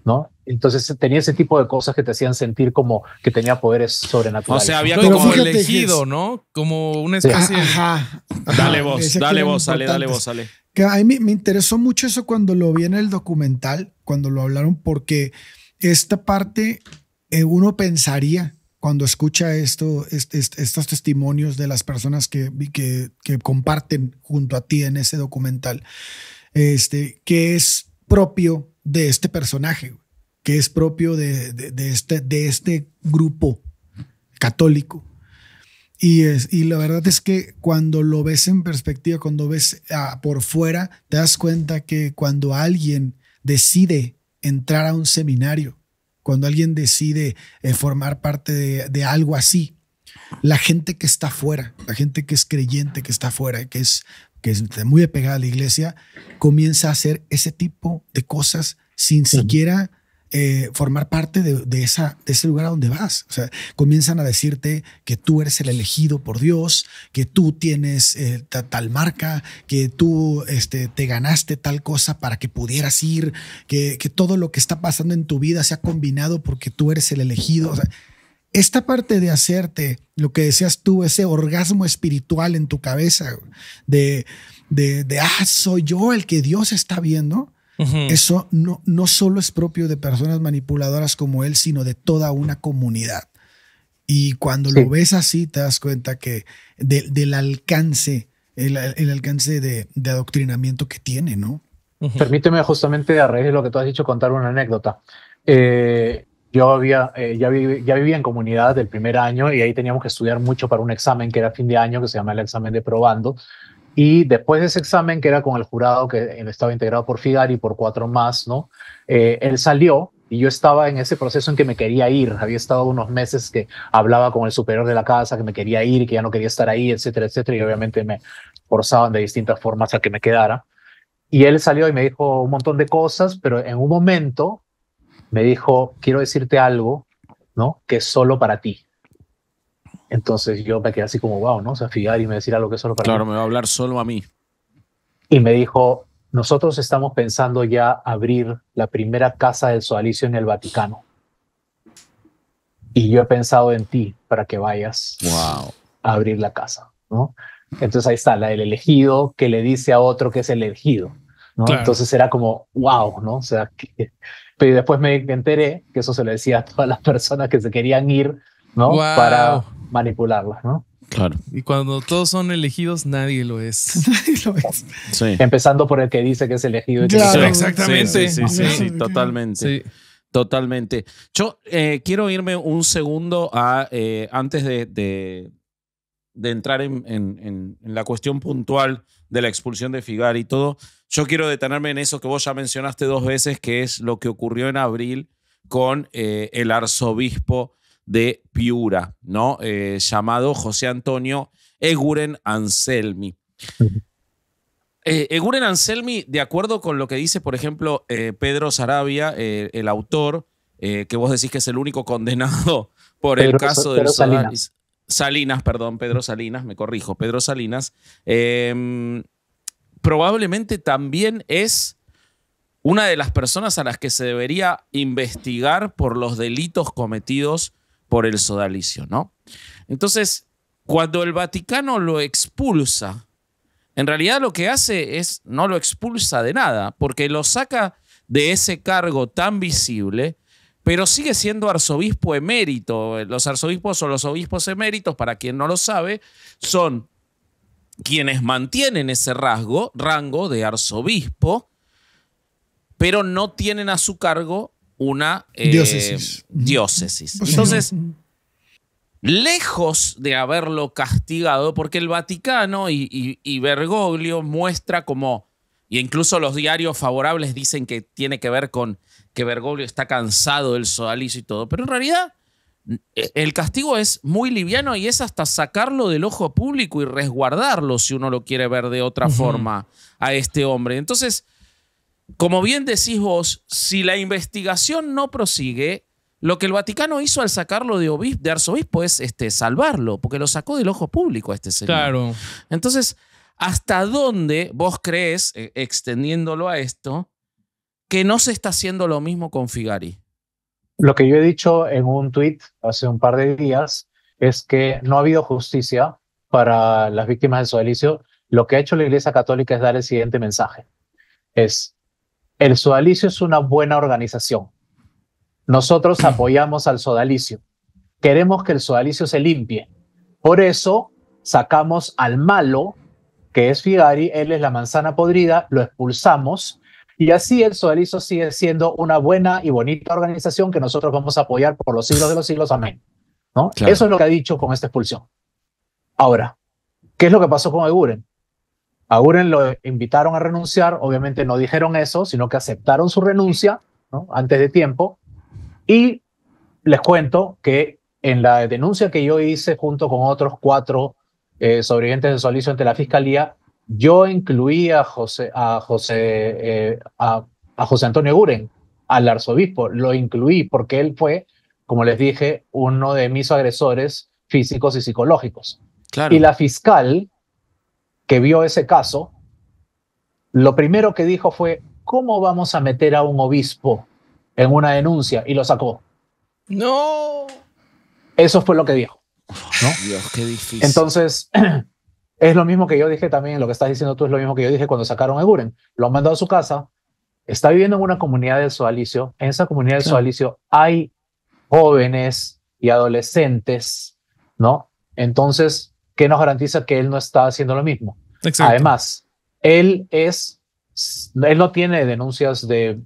¿no? Entonces tenía ese tipo de cosas que te hacían sentir como que tenía poderes sobrenaturales. O sea, había como elegido, ¿no? Como una especie de... Dale vos, dale vos, sale, dale vos, sale. Que a mí me, interesó mucho eso cuando lo vi en el documental, cuando lo hablaron, porque esta parte eh, uno pensaría cuando escucha esto, estos testimonios de las personas que, que, comparten junto a ti en ese documental, este, que es propio de este personaje, que es propio de, este, de este grupo católico. Y, es, y la verdad es que cuando lo ves en perspectiva, cuando ves ah, por fuera, te das cuenta que cuando alguien decide entrar a un seminario, cuando alguien decide eh, formar parte de, algo así, la gente que está fuera, la gente que es creyente, que está fuera, que es, que es muy apegada a la iglesia, comienza a hacer ese tipo de cosas sin siquiera eh, formar parte de, ese lugar a donde vas. O sea, comienzan a decirte que tú eres el elegido por Dios, que tú tienes eh, tal marca, que tú este, te ganaste tal cosa para que pudieras ir, que, todo lo que está pasando en tu vida se ha combinado porque tú eres el elegido. esta parte de hacerte lo que decías tú, ese orgasmo espiritual en tu cabeza, de, de, de, ah, soy yo el que Dios está viendo, eso no, no solo es propio de personas manipuladoras como él, sino de toda una comunidad. Y cuando lo ves así, te das cuenta que del alcance, el, alcance de, adoctrinamiento que tiene, ¿no? Permíteme justamente a raíz de lo que tú has dicho contar una anécdota. Eh, yo había, eh, ya, ya vivía en comunidad del primer año y ahí teníamos que estudiar mucho para un examen que era fin de año, que se llama el examen de probando, y después de ese examen, que era con el jurado que estaba integrado por Figari y por cuatro más, ¿no? Eh, él salió y yo estaba en ese proceso en que me quería ir. Había estado unos meses que hablaba con el superior de la casa, que me quería ir, que ya no quería estar ahí, etcétera, etcétera. Y obviamente me forzaban de distintas formas a que me quedara. Y él salió y me dijo un montón de cosas, pero en un momento me dijo, quiero decirte algo, ¿no? Que es solo para ti. Entonces yo me quedé así como, wow, ¿no? O sea, y me decía lo que solo para Claro, me va a hablar solo a mí. Y me dijo, nosotros estamos pensando ya abrir la primera casa del sodalicio en el Vaticano. Y yo he pensado en ti para que vayas a abrir la casa, ¿no? Entonces ahí está, la del elegido que le dice a otro que es elegido, Entonces era como, wow, ¿no? O sea, pero después me enteré que eso se lo decía a todas las personas que se querían ir, ¿no? Wow. Para manipularla ¿no? Claro. Y cuando todos son elegidos, nadie lo es. <laughs> nadie lo es. Empezando por el que dice que es elegido. exactamente. Sí, sí, sí, totalmente. Totalmente. Yo eh, quiero irme un segundo a, eh, antes de, de, entrar en, la cuestión puntual de la expulsión de Figar y todo. Yo quiero detenerme en eso que vos ya mencionaste dos veces, que es lo que ocurrió en abril con eh, el arzobispo de Piura, ¿no? Eh, llamado José Antonio Eguren Anselmi. Eh, Eguren Anselmi, de acuerdo con lo que dice, por ejemplo, eh, Pedro Sarabia, el autor, que vos decís que es el único condenado <laughs> por el caso de Salinas. Salinas, perdón, Pedro Salinas, me corrijo, Pedro Salinas, em, probablemente también es una de las personas a las que se debería investigar por los delitos cometidos por el sodalicio, ¿no? Entonces, cuando el Vaticano lo expulsa, en realidad lo que hace es no lo expulsa de nada, porque lo saca de ese cargo tan visible, pero sigue siendo arzobispo emérito. Los arzobispos o los obispos eméritos, para quien no lo sabe, son quienes mantienen ese rasgo, rango de arzobispo, pero no tienen a su cargo una eh, diócesis. Pues Entonces, lejos de haberlo castigado, porque el Vaticano y, Bergoglio muestra como, y incluso los diarios favorables dicen que tiene que ver con que Bergoglio está cansado del sodalicio y todo, pero en realidad eh, el castigo es muy liviano y es hasta sacarlo del ojo público y resguardarlo si uno lo quiere ver de otra forma a este hombre. Entonces, como bien decís vos, si la investigación no prosigue, lo que el Vaticano hizo al sacarlo de, de arzobispo es este, salvarlo, porque lo sacó del ojo público a este señor. Claro. Entonces, ¿hasta dónde vos crees, e, extendiéndolo a esto, que no se está haciendo lo mismo con Figari? Lo que yo he dicho en un tuit hace un par de días es que no ha habido justicia para las víctimas de su delicio. Lo que ha hecho la Iglesia Católica es dar el siguiente mensaje. Es, el sodalicio es una buena organización. Nosotros mm. apoyamos al sodalicio. Queremos que el sodalicio se limpie. Por eso sacamos al malo, que es Figari, él es la manzana podrida, lo expulsamos y así el sodalicio sigue siendo una buena y bonita organización que nosotros vamos a apoyar por los siglos de los siglos. Amén. ¿No? Eso es lo que ha dicho con esta expulsión. Ahora, ¿qué es lo que pasó con Eguren? A Uren lo invitaron a renunciar, obviamente no dijeron eso, sino que aceptaron su renuncia antes de tiempo. Y les cuento que en la denuncia que yo hice junto con otros cuatro eh, sobrevivientes de Solicio ante la Fiscalía, yo incluía a José, a José, eh, a, José Antonio Guren, al arzobispo, lo incluí porque él fue, como les dije, uno de mis agresores físicos y psicológicos. Claro. Y la fiscal que vio ese caso, lo primero que dijo fue, ¿cómo vamos a meter a un obispo en una denuncia? Y lo sacó. No. Eso fue lo que dijo. Entonces, <clears throat> es lo mismo que yo dije también, lo que estás diciendo tú es lo mismo que yo dije cuando sacaron a Guren. Lo han mandado a su casa, está viviendo en una comunidad del sualicio En esa comunidad de sualicio hay jóvenes y adolescentes, ¿no? Entonces, que nos garantiza que él no está haciendo lo mismo? Además, él es, él no tiene denuncias de,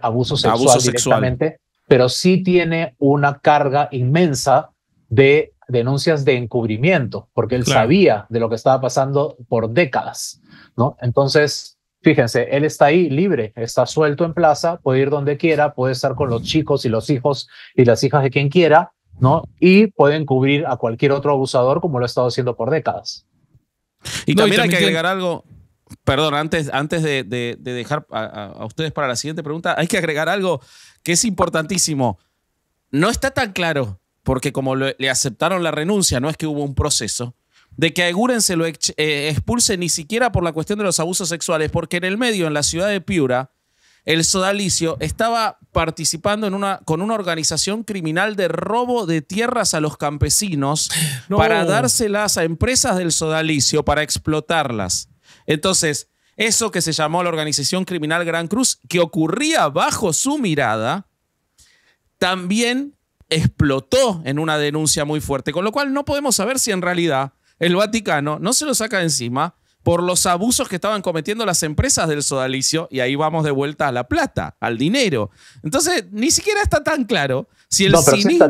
abuso sexual directamente, pero sí tiene una carga inmensa de denuncias de encubrimiento, porque él sabía de lo que estaba pasando por décadas, ¿no? Entonces, fíjense, él está ahí libre, está suelto en plaza, puede ir donde quiera, puede estar con los chicos y los hijos y las hijas de quien quiera, y pueden cubrir a cualquier otro abusador como lo ha estado haciendo por décadas. Y, también, hay que agregar algo, Perdón, antes, antes de, dejar a, ustedes para la siguiente pregunta, hay que agregar algo que es importantísimo. No está tan claro, porque como le, aceptaron la renuncia, no es que hubo un proceso, de que a lo eh, expulse ni siquiera por la cuestión de los abusos sexuales, porque en el medio, en la ciudad de Piura, el sodalicio estaba participando con una organización criminal de robo de tierras a los campesinos <gasps> para dárselas a empresas del sodalicio para explotarlas. Entonces, eso que se llamó la organización criminal Gran Cruz, que ocurría bajo su mirada, también explotó en una denuncia muy fuerte, con lo cual no podemos saber si en realidad el Vaticano no se lo saca encima, por los abusos que estaban cometiendo las empresas del sodalicio, y ahí vamos de vuelta a la plata, al dinero. Entonces, ni siquiera está tan claro si el no, del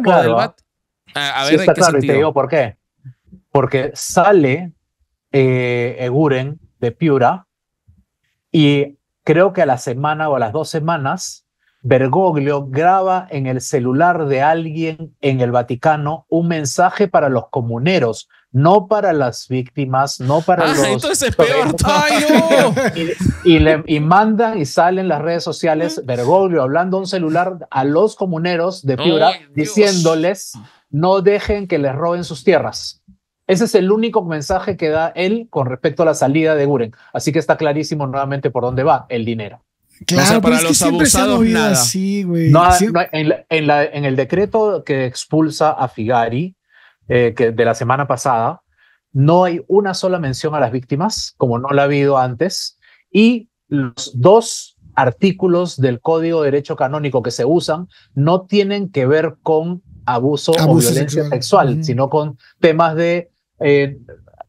A, ver, claro, te digo por qué. Porque sale eh, Eguren de Piura y creo que a la semana o a las dos semanas Bergoglio graba en el celular de alguien en el Vaticano un mensaje para los comuneros, no para las víctimas, no para ah, los... <laughs> y, y, y mandan y salen las redes sociales mm. Bergoglio hablando un celular a los comuneros de oh, Piura diciéndoles no dejen que les roben sus tierras. Ese es el único mensaje que da él con respecto a la salida de Guren. Así que está clarísimo nuevamente por dónde va el dinero. Claro, para los abusados nada. no, no, en, el decreto que expulsa a Figari eh, que de la semana pasada, no hay una sola mención a las víctimas, como no la ha habido antes, y los dos artículos del Código de Derecho Canónico que se usan no tienen que ver con abuso, o violencia sexual, sino con temas de eh,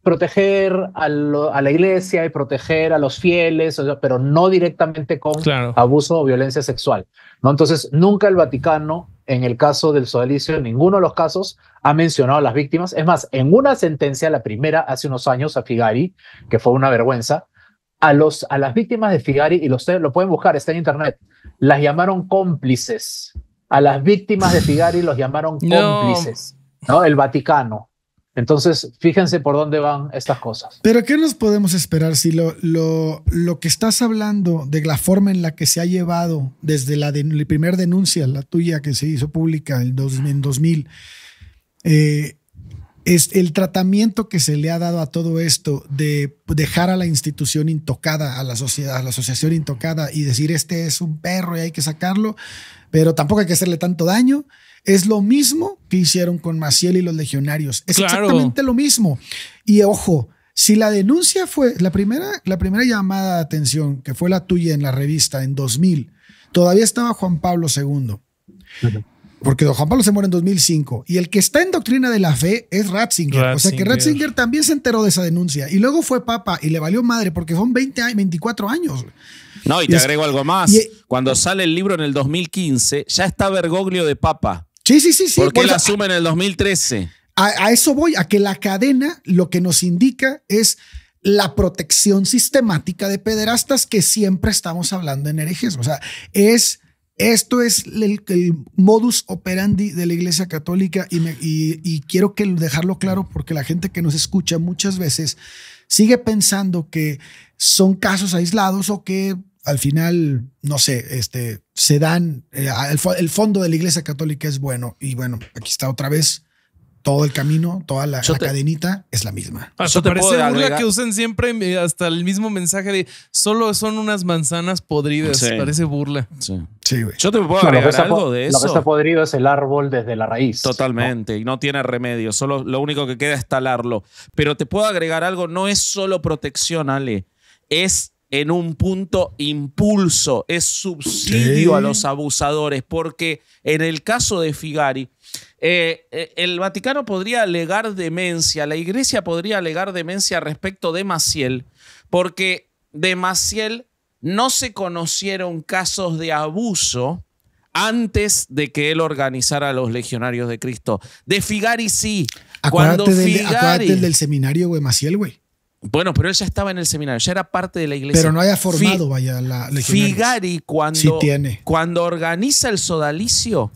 proteger a, la iglesia y proteger a los fieles, pero no directamente con abuso o violencia sexual. Entonces, nunca el Vaticano, en el caso del sodalicio, en ninguno de los casos, ha mencionado a las víctimas. Es más, en una sentencia, la primera hace unos años a Figari, que fue una vergüenza, a, los, a las víctimas de Figari, y los, lo pueden buscar, está en internet, las llamaron cómplices. A las víctimas de Figari los llamaron cómplices, ¿no? El Vaticano. Entonces, fíjense por dónde van estas cosas. Pero ¿qué nos podemos esperar si lo, lo, lo que estás hablando de la forma en la que se ha llevado desde la, primera denuncia, la tuya que se hizo pública en 2000, eh, es el tratamiento que se le ha dado a todo esto de dejar a la institución intocada, a la sociedad, a la asociación intocada y decir este es un perro y hay que sacarlo, pero tampoco hay que hacerle tanto daño es lo mismo que hicieron con Maciel y los legionarios. Es exactamente lo mismo. Y ojo, si la denuncia fue la primera, la primera llamada de atención, que fue la tuya en la revista en 2000, todavía estaba Juan Pablo II. Porque Juan Pablo se muere en 2005 y el que está en doctrina de la fe es Ratzinger. O sea que Ratzinger también se enteró de esa denuncia y luego fue papa y le valió madre porque son 20 24 años. No, y te agrego algo más. Cuando sale el libro en el 2015, ya está Bergoglio de papa. Sí, sí, sí, sí. Porque la suma en el 2013. A, eso voy, a que la cadena lo que nos indica es la protección sistemática de pederastas que siempre estamos hablando en herejes. O sea, es... Esto es el, modus operandi de la Iglesia Católica y, quiero que dejarlo claro porque la gente que nos escucha muchas veces sigue pensando que son casos aislados o que al final, no sé, este, se dan, eh, el, fondo de la Iglesia Católica es bueno y bueno, aquí está otra vez. Todo el camino, toda la, cadenita es la misma. Ah, parece burla que usen siempre eh, hasta el mismo mensaje de solo son unas manzanas podridas. Parece burla. Sí, güey. Yo te puedo agregar algo de eso. Lo que está podrido es el árbol desde la raíz. Totalmente. Y no tiene remedio. Solo lo único que queda es talarlo. Pero te puedo agregar algo. No es solo protección, Ale. Es en un punto impulso, es subsidio a los abusadores, porque en el caso de Figari, eh, eh, el Vaticano podría alegar demencia, la Iglesia podría alegar demencia respecto de Maciel, porque de Maciel no se conocieron casos de abuso antes de que él organizara los legionarios de Cristo. De Figari sí. Cuando Figari, seminario, bueno, pero él ya estaba en el seminario, ya era parte de la iglesia. Pero no haya formado, vaya, la Figari, cuando, cuando organiza el sodalicio,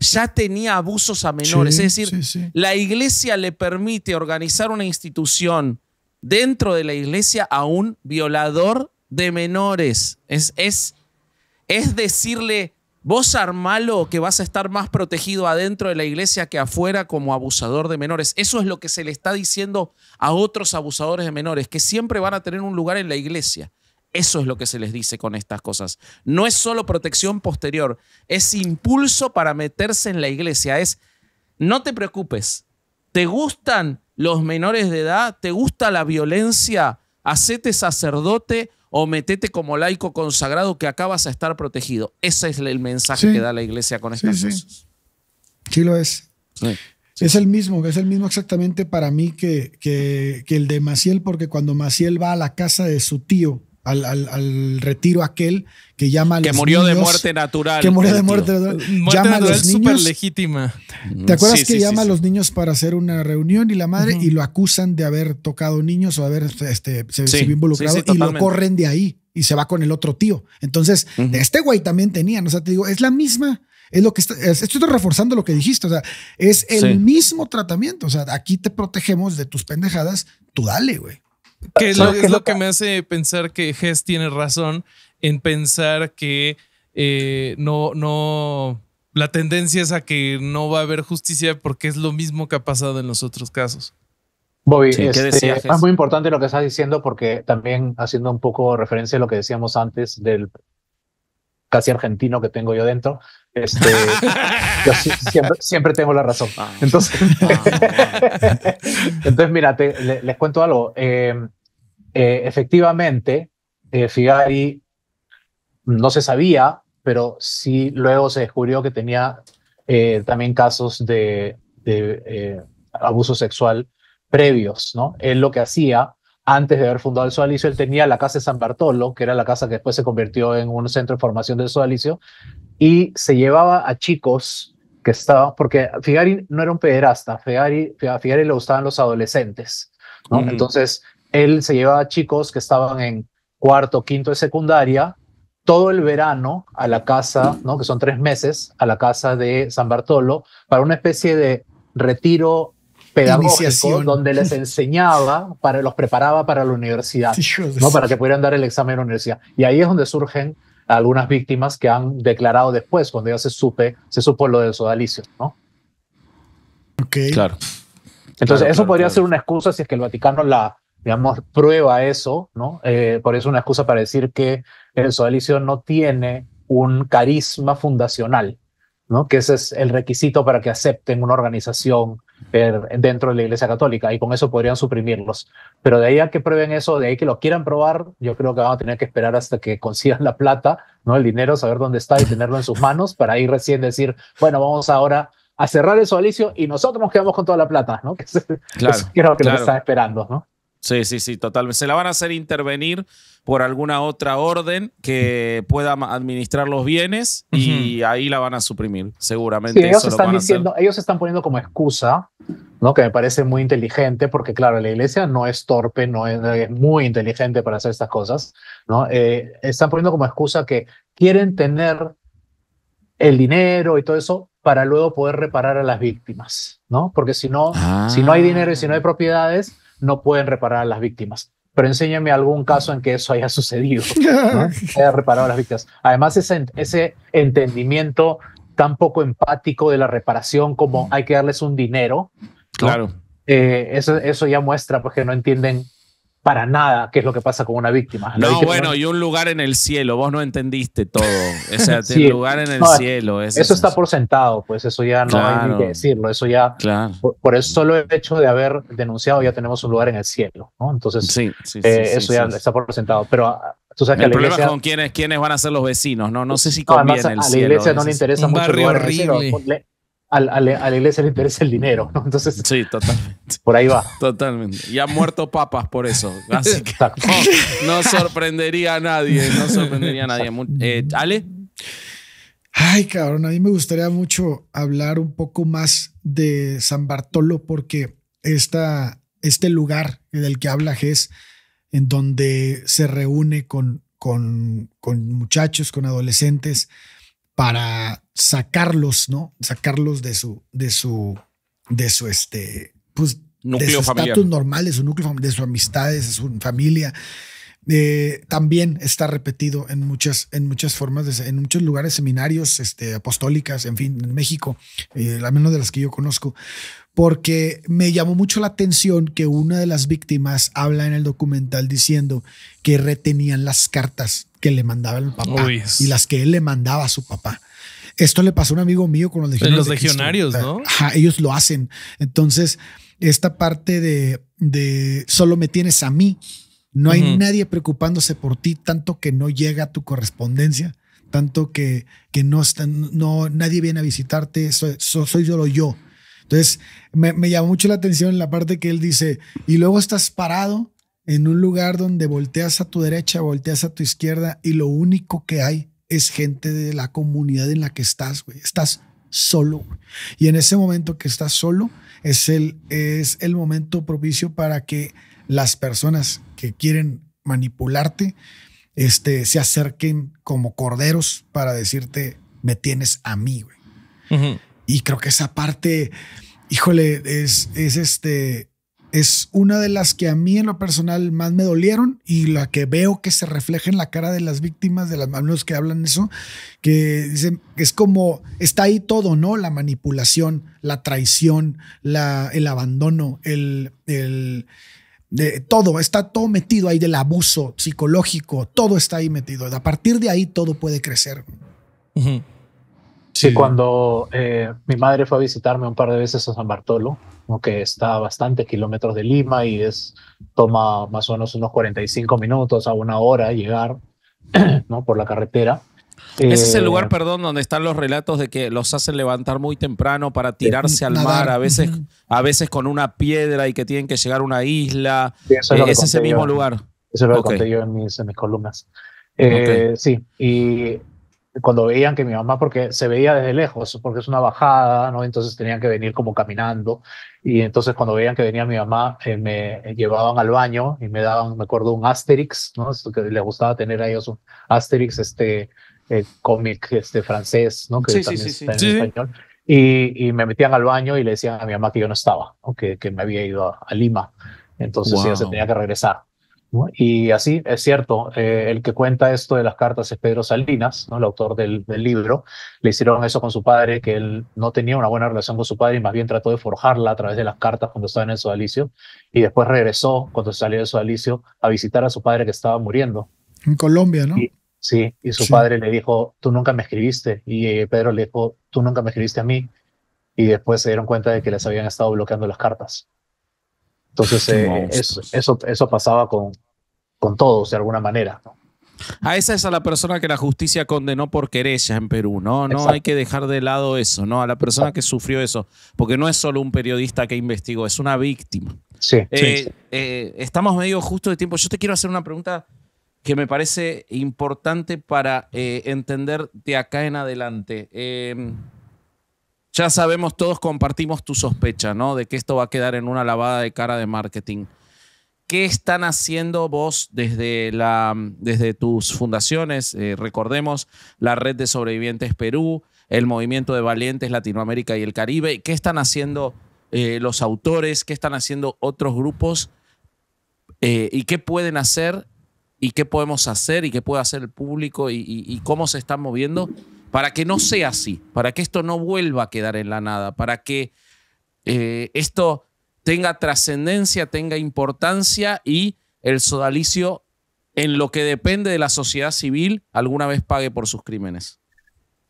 ya tenía abusos a menores. es decir, la iglesia le permite organizar una institución dentro de la iglesia a un violador de menores. Es, es, es decirle, Vos armalo que vas a estar más protegido adentro de la iglesia que afuera como abusador de menores. Eso es lo que se le está diciendo a otros abusadores de menores, que siempre van a tener un lugar en la iglesia. Eso es lo que se les dice con estas cosas. No es solo protección posterior, es impulso para meterse en la iglesia. Es, no te preocupes, te gustan los menores de edad, te gusta la violencia, hacete sacerdote o metete como laico consagrado que acabas a estar protegido. Ese es el mensaje que da la iglesia con estas cosas. Sí. lo es. Es el mismo, es el mismo exactamente para mí que el de Maciel, porque cuando Maciel va a la casa de su tío, al, retiro aquel que llama a los que murió de muerte natural que murió de muerte, natural. llama natural los niños legítima te mm, acuerdas que llama a los niños para hacer una reunión y la madre y lo acusan de haber tocado niños o haber este se, involucrado y lo corren de ahí y se va con el otro tío entonces este güey también tenía o sea te digo es la misma es lo que está, estoy reforzando lo que dijiste, o sea, es el mismo tratamiento, o sea, aquí te protegemos de tus pendejadas, tú dale, güey que es lo que me hace pensar que Hess tiene razón en pensar que eh, no, no, la tendencia es a que no va a haber justicia porque es lo mismo que ha pasado en los otros casos. Bobby, este, es muy importante lo que estás diciendo porque también haciendo un poco referencia a lo que decíamos antes del casi argentino que tengo yo dentro, este, <laughs> yo siempre, tengo la razón. Ah. Entonces, ah, <laughs> Entonces mira, les, cuento algo. Em, eh, efectivamente, eh, Figari no se sabía, pero sí luego se descubrió que tenía eh, también casos de, de abuso sexual previos, ¿no? Él lo que hacía antes de haber fundado el Sodalicio, él tenía la casa de San Bartolo, que era la casa que después se convirtió en un centro de formación del Sodalicio, y se llevaba a chicos que estaban, porque Figari no era un pederasta, Figari, Figari le gustaban los adolescentes, ¿no? Entonces, él se llevaba a chicos que estaban en cuarto, quinto de secundaria, todo el verano a la casa, ¿no? que son tres meses, a la casa de San Bartolo, para una especie de retiro pedagógicos donde les enseñaba, para, los preparaba para la universidad, ¿no? para que pudieran dar el examen en la universidad. Y ahí es donde surgen algunas víctimas que han declarado después, cuando ya se, supe, se supo lo del sodalicio. ¿no? Ok. Claro. Entonces, eso podría ser una excusa si es que el Vaticano la, digamos, prueba eso, ¿no? Eh, por eso una excusa para decir que el sodalicio no tiene un carisma fundacional, ¿no? Que ese es el requisito para que acepten una organización dentro de la Iglesia Católica y con eso podrían suprimirlos. Pero de ahí a que prueben eso, de ahí que lo quieran probar, yo creo que van a tener que esperar hasta que consigan la plata, no el dinero, saber dónde está y tenerlo en sus manos para ahí recién decir, bueno, vamos ahora a cerrar el solicio y nosotros nos quedamos con toda la plata, ¿no? <laughs> Que es, claro, creo que lo están esperando, ¿no? Sí, sí, sí, totalmente. Se la van a hacer intervenir por alguna otra orden que pueda administrar los bienes y ahí la van a suprimir, seguramente. ellos, eso están ellos están poniendo como excusa, ¿no? que me parece muy inteligente, porque claro, la iglesia no es torpe, no es, eh, muy inteligente para hacer estas cosas, ¿no? Eh, están poniendo como excusa que quieren tener el dinero y todo eso para luego poder reparar a las víctimas, ¿no? Porque si no, si no hay dinero y si no hay ah. propiedades, no pueden reparar a las víctimas. Pero enséñame algún caso en que eso haya sucedido, ¿no? <laughs> haya reparado a las víctimas. Además, ese, entendimiento tan poco empático de la reparación como hay que darles un dinero. Claro. Eh, eso, eso ya muestra porque que no entienden para nada qué es lo que pasa con una víctima. no, bueno, y un lugar en el cielo, vos no entendiste todo. O sea, <laughs> lugar en el cielo. Eso, está por sentado, pues eso ya no hay ni que decirlo. Eso ya, por, solo el solo hecho de haber denunciado, ya tenemos un lugar en el cielo. ¿no? Entonces, eh, eso ya está por sentado. Pero ah, Tú sabes el que problema es con quiénes, quiénes van a ser los vecinos, ¿no? No sé si conviene el cielo. A la iglesia no le interesa barrio horrible a la iglesia le interesa el dinero, ¿no? Entonces, sí, totalmente. Por ahí va. Totalmente. Y ha muerto papas por eso. no, sorprendería a nadie, no sorprendería a nadie. Eh, Ale. Ay, cabrón, a mí me gustaría mucho hablar un poco más de San Bartolo porque este lugar del que habla es en donde se reúne con, con, con muchachos, con adolescentes, para sacarlos, ¿no? Sacarlos de su, de su, de su, este, pues, de estatus normal, de su núcleo, de su amistades, de su familia. Eh, también está repetido en muchas, en muchas formas, en muchos lugares, seminarios este, apostólicas, en fin, en México, eh, al menos de las que yo conozco, porque me llamó mucho la atención que una de las víctimas habla en el documental diciendo que retenían las cartas que le mandaba el papá y las que él le mandaba a su papá. Esto le pasó a un amigo mío con los legionarios. Los legionarios, ¿no? Ajá, ellos lo hacen. Entonces, esta parte de, de solo me tienes a mí. No hay nadie preocupándose por ti, tanto que no llega tu correspondencia, tanto que, que no están, no, nadie viene a visitarte, soy, soy solo yo. Entonces, me, me, llamó mucho la atención la parte que él dice, y luego estás parado en un lugar donde volteas a tu derecha, volteas a tu izquierda y lo único que hay es gente de la comunidad en la que estás, güey. Estás solo. Y en ese momento que estás solo es el, es el momento propicio para que las personas que quieren manipularte este, se acerquen como corderos para decirte, me tienes a mí, güey. Y creo que esa parte, híjole, es, es este, es una de las que a mí en lo personal más me dolieron y la que veo que se refleja en la cara de las víctimas, de las manos que hablan eso, que dicen que es como está ahí todo, ¿no? La manipulación, la traición, la, el abandono, el, de todo, está todo metido ahí del abuso psicológico, todo está ahí metido. A partir de ahí todo puede crecer. Sí. cuando eh, mi madre fue a visitarme un par de veces a San Bartolo, que está a bastantes kilómetros de Lima y es, toma más o menos unos 45 minutos a una hora llegar <clears throat> ¿no? por la carretera. Ese es el eh, lugar, perdón, donde están los relatos de que los hacen levantar muy temprano para tirarse al mar, a veces, a veces con una piedra y que tienen que llegar a una isla. Eh, es, ese mismo lugar. Eso es lo que conté yo en mis, columnas. Sí, y cuando veían que mi mamá, porque se veía desde lejos, porque es una bajada, ¿no? Entonces tenían que venir como caminando. Y entonces cuando veían que venía mi mamá, eh, me llevaban al baño y me daban, me acuerdo, un Asterix, ¿no? Esto que les gustaba tener a ellos un Asterix, este eh, cómic este, francés, ¿no? Que también está en español. Y, me metían al baño y le decían a mi mamá que yo no estaba, Que, que me había ido a, Lima. Entonces ella se tenía que regresar. Y así, es cierto, eh, el que cuenta esto de las cartas es Pedro Salinas, ¿no? el autor del, libro. Le hicieron eso con su padre, que él no tenía una buena relación con su padre y más bien trató de forjarla a través de las cartas cuando estaba en el sodalicio. Y después regresó, cuando salió del sodalicio, a visitar a su padre que estaba muriendo. En Colombia, ¿no? sí, y su padre le dijo, tú nunca me escribiste. Y eh, Pedro le dijo, tú nunca me escribiste a mí. Y después se dieron cuenta de que les habían estado bloqueando las cartas. Entonces, eh, pues. eso, eso, pasaba con, con todos de alguna manera. A esa es a la persona que la justicia condenó por querella en Perú, ¿no? No hay que dejar de lado eso, ¿no? A la persona que sufrió eso, porque no es solo un periodista que investigó, es una víctima. Sí, eh, eh, estamos medio justo de tiempo. Yo te quiero hacer una pregunta que me parece importante para entender de acá en adelante ya sabemos, todos compartimos tu sospecha, ¿no? De que esto va a quedar en una lavada de cara de marketing. ¿Qué están haciendo vos desde, la, desde tus fundaciones? Eh, recordemos la Red de Sobrevivientes Perú, el Movimiento de Valientes Latinoamérica y el Caribe. ¿Qué están haciendo eh, los autores? ¿Qué están haciendo otros grupos? Eh, ¿Y qué pueden hacer? ¿Y qué podemos hacer? ¿Y qué puede hacer el público? ¿Y, y cómo se están moviendo? para que no sea así, para que esto no vuelva a quedar en la nada, para que eh, esto tenga trascendencia, tenga importancia y el sodalicio, en lo que depende de la sociedad civil, alguna vez pague por sus crímenes?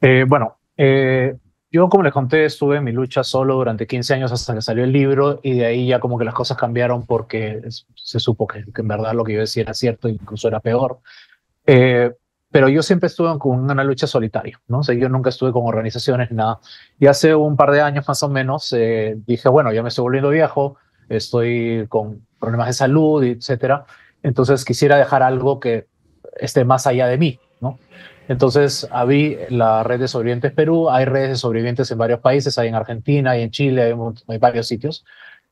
Eh, bueno, eh, yo como les conté, estuve en mi lucha solo durante 15 años hasta que salió el libro y de ahí ya como que las cosas cambiaron porque se supo que, en verdad lo que yo decía era cierto, incluso era peor pero yo siempre estuve con una lucha solitaria, ¿no? yo nunca estuve con organizaciones ni nada. Y hace un par de años más o menos eh, dije, bueno, ya me estoy volviendo viejo, estoy con problemas de salud, etcétera. Entonces quisiera dejar algo que esté más allá de mí, ¿no? Entonces, abrí la red de sobrevivientes Perú, hay redes de sobrevivientes en varios países, hay en Argentina, hay en Chile, hay, en, varios sitios.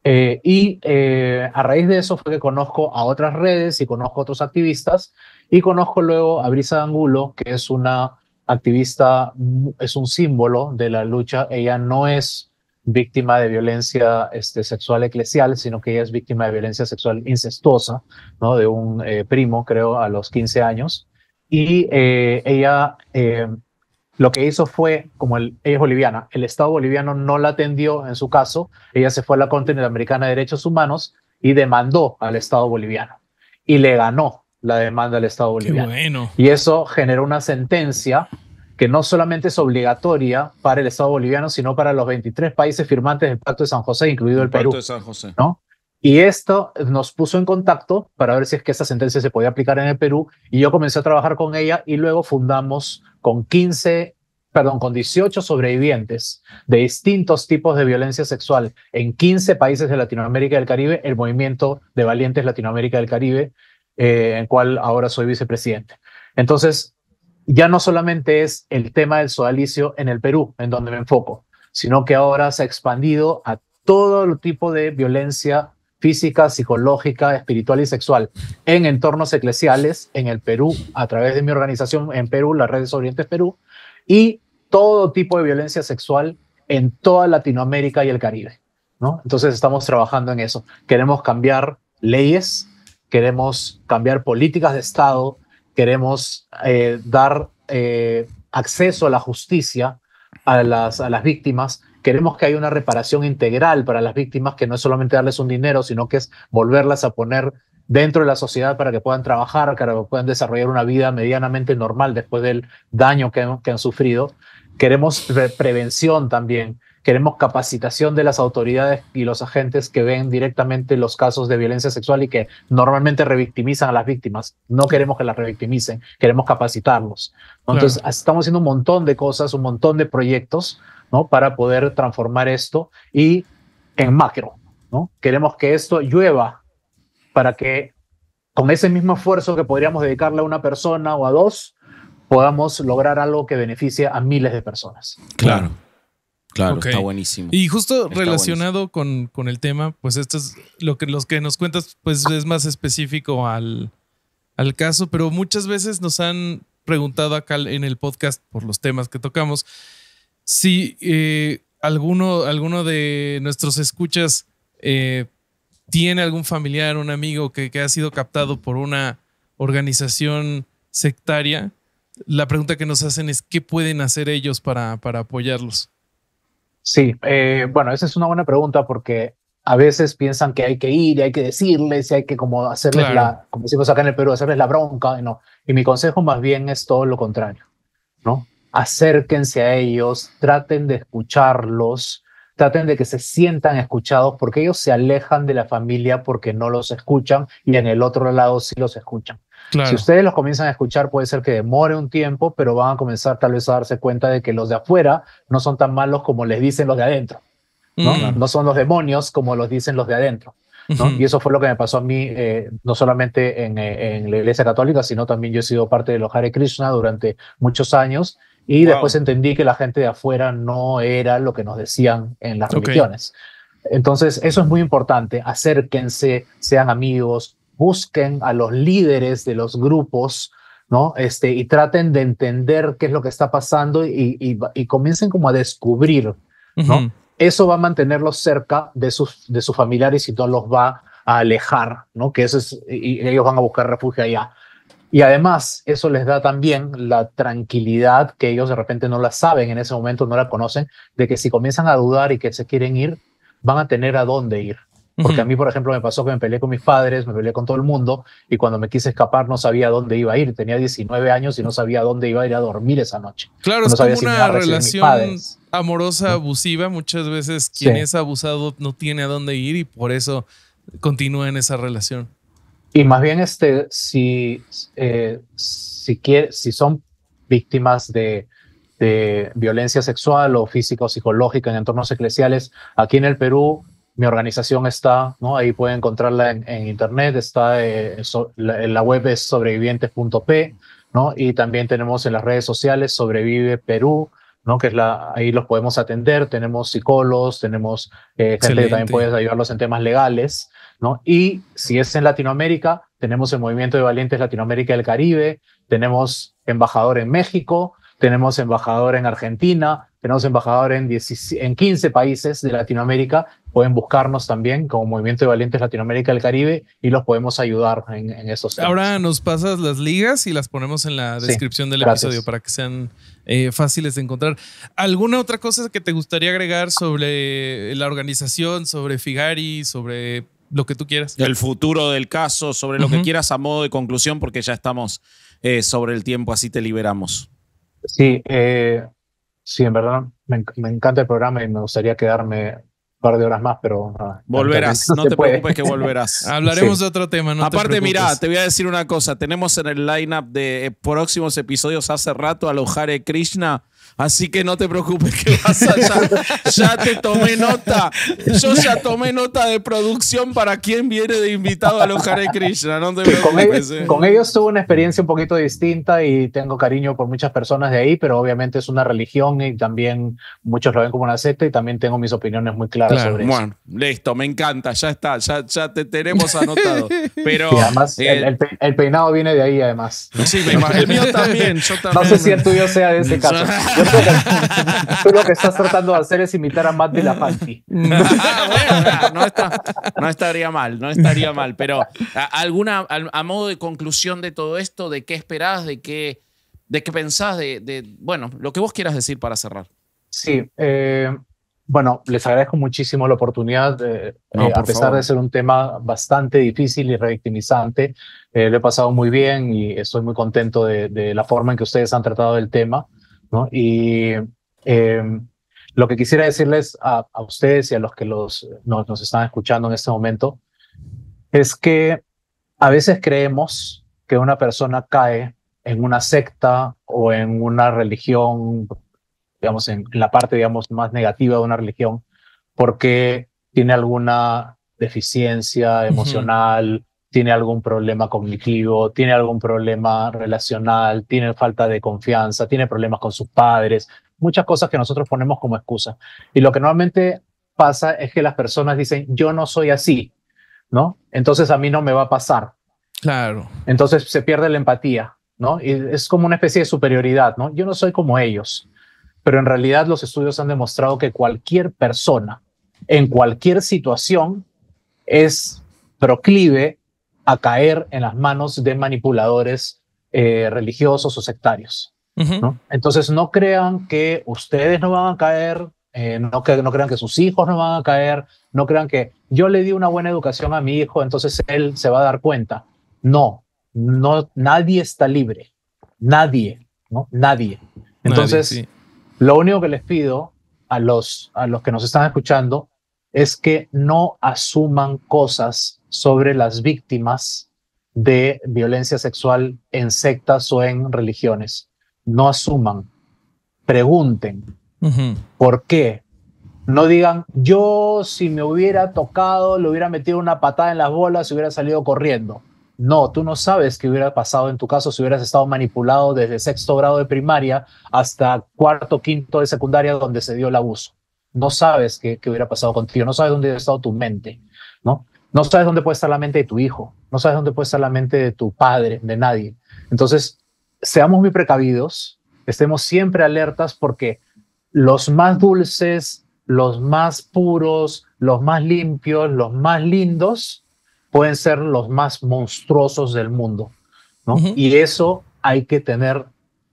Eh, y eh, a raíz de eso fue que conozco a otras redes y conozco a otros activistas y conozco luego a Brisa Angulo, que es una activista, es un símbolo de la lucha. Ella no es víctima de violencia este, sexual eclesial, sino que ella es víctima de violencia sexual incestuosa, ¿no? De un eh, primo, creo, a los 15 años. Y eh, ella eh, lo que hizo fue, como el, ella es boliviana, el Estado boliviano no la atendió en su caso, ella se fue a la Corte Interamericana de Derechos Humanos y demandó al Estado boliviano. Y le ganó la demanda del Estado boliviano. Y eso generó una sentencia que no solamente es obligatoria para el Estado boliviano, sino para los 23 países firmantes del Pacto de San José, incluido el, Perú. de San José. ¿no? Y esto nos puso en contacto para ver si es que esa sentencia se podía aplicar en el Perú. Y yo comencé a trabajar con ella y luego fundamos con 15, perdón, con 18 sobrevivientes de distintos tipos de violencia sexual en 15 países de Latinoamérica y del Caribe, el movimiento de Valientes Latinoamérica y del Caribe, eh, en cual ahora soy vicepresidente. Entonces, ya no solamente es el tema del sodalicio en el Perú, en donde me enfoco, sino que ahora se ha expandido a todo tipo de violencia física, psicológica, espiritual y sexual en entornos eclesiales en el Perú, a través de mi organización en Perú, las redes Orientes Perú, y todo tipo de violencia sexual en toda Latinoamérica y el Caribe. ¿no? Entonces estamos trabajando en eso. Queremos cambiar leyes, queremos cambiar políticas de Estado, queremos eh, dar eh, acceso a la justicia a las, a las víctimas, queremos que haya una reparación integral para las víctimas, que no es solamente darles un dinero, sino que es volverlas a poner dentro de la sociedad para que puedan trabajar, para que puedan desarrollar una vida medianamente normal después del daño que han, sufrido. Queremos prevención también. Queremos capacitación de las autoridades y los agentes que ven directamente los casos de violencia sexual y que normalmente revictimizan a las víctimas. No queremos que las revictimicen, queremos capacitarlos. Entonces, estamos haciendo un montón de cosas, un montón de proyectos ¿no? para poder transformar esto y en macro. ¿no? Queremos que esto llueva para que con ese mismo esfuerzo que podríamos dedicarle a una persona o a dos, podamos lograr algo que beneficie a miles de personas. Claro. Claro, está buenísimo. Y justo relacionado con, con, el tema, pues esto es lo que los que nos cuentas, pues es más específico al, al caso, pero muchas veces nos han preguntado acá en el podcast por los temas que tocamos, si eh, alguno, alguno de nuestros escuchas eh, tiene algún familiar, un amigo que, que ha sido captado por una organización sectaria, la pregunta que nos hacen es, ¿qué pueden hacer ellos para, para apoyarlos? Sí, eh, bueno, esa es una buena pregunta porque a veces piensan que hay que ir y hay que decirles y hay que como hacerles la, como decimos acá en el Perú, hacerles la bronca, y no. Y mi consejo más bien es todo lo contrario, ¿no? Acérquense a ellos, traten de escucharlos, traten de que se sientan escuchados porque ellos se alejan de la familia porque no los escuchan y en el otro lado sí los escuchan. Si ustedes los comienzan a escuchar, puede ser que demore un tiempo, pero van a comenzar tal vez a darse cuenta de que los de afuera no son tan malos como les dicen los de adentro. No, mm. no son los demonios como los dicen los de adentro. Y eso fue lo que me pasó a mí, eh, no solamente en, eh, en, la Iglesia Católica, sino también yo he sido parte de los Hare Krishna durante muchos años y después entendí que la gente de afuera no era lo que nos decían en las religiones. Entonces, eso es muy importante, acérquense, sean amigos, busquen a los líderes de los grupos, ¿no? Este, y traten de entender qué es lo que está pasando y, comiencen como a descubrir, ¿no? Eso va a mantenerlos cerca de sus, de sus familiares y no los va a alejar, ¿no? Que y ellos van a buscar refugio allá. Y además, eso les da también la tranquilidad que ellos de repente no la saben en ese momento, no la conocen, de que si comienzan a dudar y que se quieren ir, van a tener a dónde ir, porque a mí, por ejemplo, me pasó que me peleé con mis padres, me peleé con todo el mundo y cuando me quise escapar no sabía dónde iba a ir. Tenía 19 años y no sabía dónde iba a ir a dormir esa noche. Claro, es una relación amorosa abusiva. Muchas veces quien es abusado no tiene a dónde ir y por eso continúa en esa relación. Y más bien, este, si, eh, si, si son víctimas de, de violencia sexual o física o psicológica en entornos eclesiales, aquí en el Perú mi organización está, ¿no? Ahí pueden encontrarla en, internet, está eh, la, en la web es sobrevivientes.p, ¿no? Y también tenemos en las redes sociales Sobrevive Perú, ¿no? Que es la, ahí los podemos atender, tenemos psicólogos, tenemos eh, gente que también puede ayudarlos en temas legales, ¿no? Y si es en Latinoamérica, tenemos el Movimiento de Valientes Latinoamérica y el Caribe, tenemos embajador en México, tenemos embajador en Argentina, tenemos embajador en, 15 países de Latinoamérica, pueden buscarnos también como Movimiento de Valientes Latinoamérica del Caribe y los podemos ayudar en, en esos temas. Ahora nos pasas las ligas y las ponemos en la descripción del episodio para que sean eh, fáciles de encontrar. ¿Alguna otra cosa que te gustaría agregar sobre la organización, sobre Figari, sobre lo que tú quieras? El futuro del caso, sobre lo que quieras a modo de conclusión, porque ya estamos eh, sobre el tiempo, así te liberamos. Sí, eh, sí, en verdad me, encanta el programa y me gustaría quedarme un par de horas más, pero... volverás, no, te preocupes que volverás. <laughs> Hablaremos de otro tema. Aparte, mira, te voy a decir una cosa. Tenemos en el lineup de eh, próximos episodios hace rato a Lohare Krishna Así que no te preocupes que vas ya, te tomé nota. Yo ya tomé nota de producción para quien viene de invitado a los Hare Krishna. No eh. Con, ellos tuve una experiencia un poquito distinta y tengo cariño por muchas personas de ahí, pero obviamente es una religión y también muchos lo ven como una secta y también tengo mis opiniones muy claras claro, bueno, Listo, me encanta, ya está, ya, ya te tenemos anotado. <laughs> Pero, además, eh, el, peinado viene de ahí además. Sí, el mío también, yo también. No sé si el tuyo sea de ese caso. <laughs> <laughs> tú lo que estás tratando de hacer es imitar a Matt de la <laughs> ah, No. estaría mal, no estaría mal. Pero alguna, a, modo de conclusión de todo esto, ¿de qué esperás? ¿De qué, de qué pensás? De, bueno, lo que vos quieras decir para cerrar. Sí, eh, bueno, les agradezco muchísimo la oportunidad, de, eh, a pesar de ser un tema bastante difícil y revictimizante, eh, lo he pasado muy bien y estoy muy contento de, la forma en que ustedes han tratado el tema. ¿no? Y em, lo que quisiera decirles a, ustedes y a los que los, nos, están escuchando en este momento es que a veces creemos que una persona cae en una secta o en una religión, digamos, en la parte, digamos, más negativa de una religión, porque tiene alguna deficiencia emocional tiene algún problema cognitivo, tiene algún problema relacional, tiene falta de confianza, tiene problemas con sus padres, muchas cosas que nosotros ponemos como excusa. Y lo que normalmente pasa es que las personas dicen, yo no soy así, ¿no? Entonces a mí no me va a pasar. Claro. Entonces se pierde la empatía, ¿no? Y es como una especie de superioridad, ¿no? Yo no soy como ellos. Pero en realidad los estudios han demostrado que cualquier persona, en cualquier situación, es proclive a caer en las manos de manipuladores eh, religiosos o sectarios. ¿no? Entonces no crean que ustedes no van a caer, eh, no, que, no crean que sus hijos no van a caer, no crean que yo le di una buena educación a mi hijo, entonces él se va a dar cuenta. No, no nadie está libre, nadie, ¿no? Nadie. Entonces, lo único que les pido a los, a los que nos están escuchando es que no asuman cosas sobre las víctimas de violencia sexual en sectas o en religiones. No asuman, pregunten por qué. No digan, yo si me hubiera tocado, le hubiera metido una patada en las bolas y hubiera salido corriendo. No, tú no sabes qué hubiera pasado en tu caso si hubieras estado manipulado desde sexto grado de primaria hasta cuarto, quinto de secundaria donde se dio el abuso no sabes qué, hubiera pasado contigo, no sabes dónde ha estado tu mente, ¿no? No sabes dónde puede estar la mente de tu hijo, no sabes dónde puede estar la mente de tu padre, de nadie. Entonces, seamos muy precavidos, estemos siempre alertas porque los más dulces, los más puros, los más limpios, los más lindos, pueden ser los más monstruosos del mundo, ¿no? Y eso hay que tener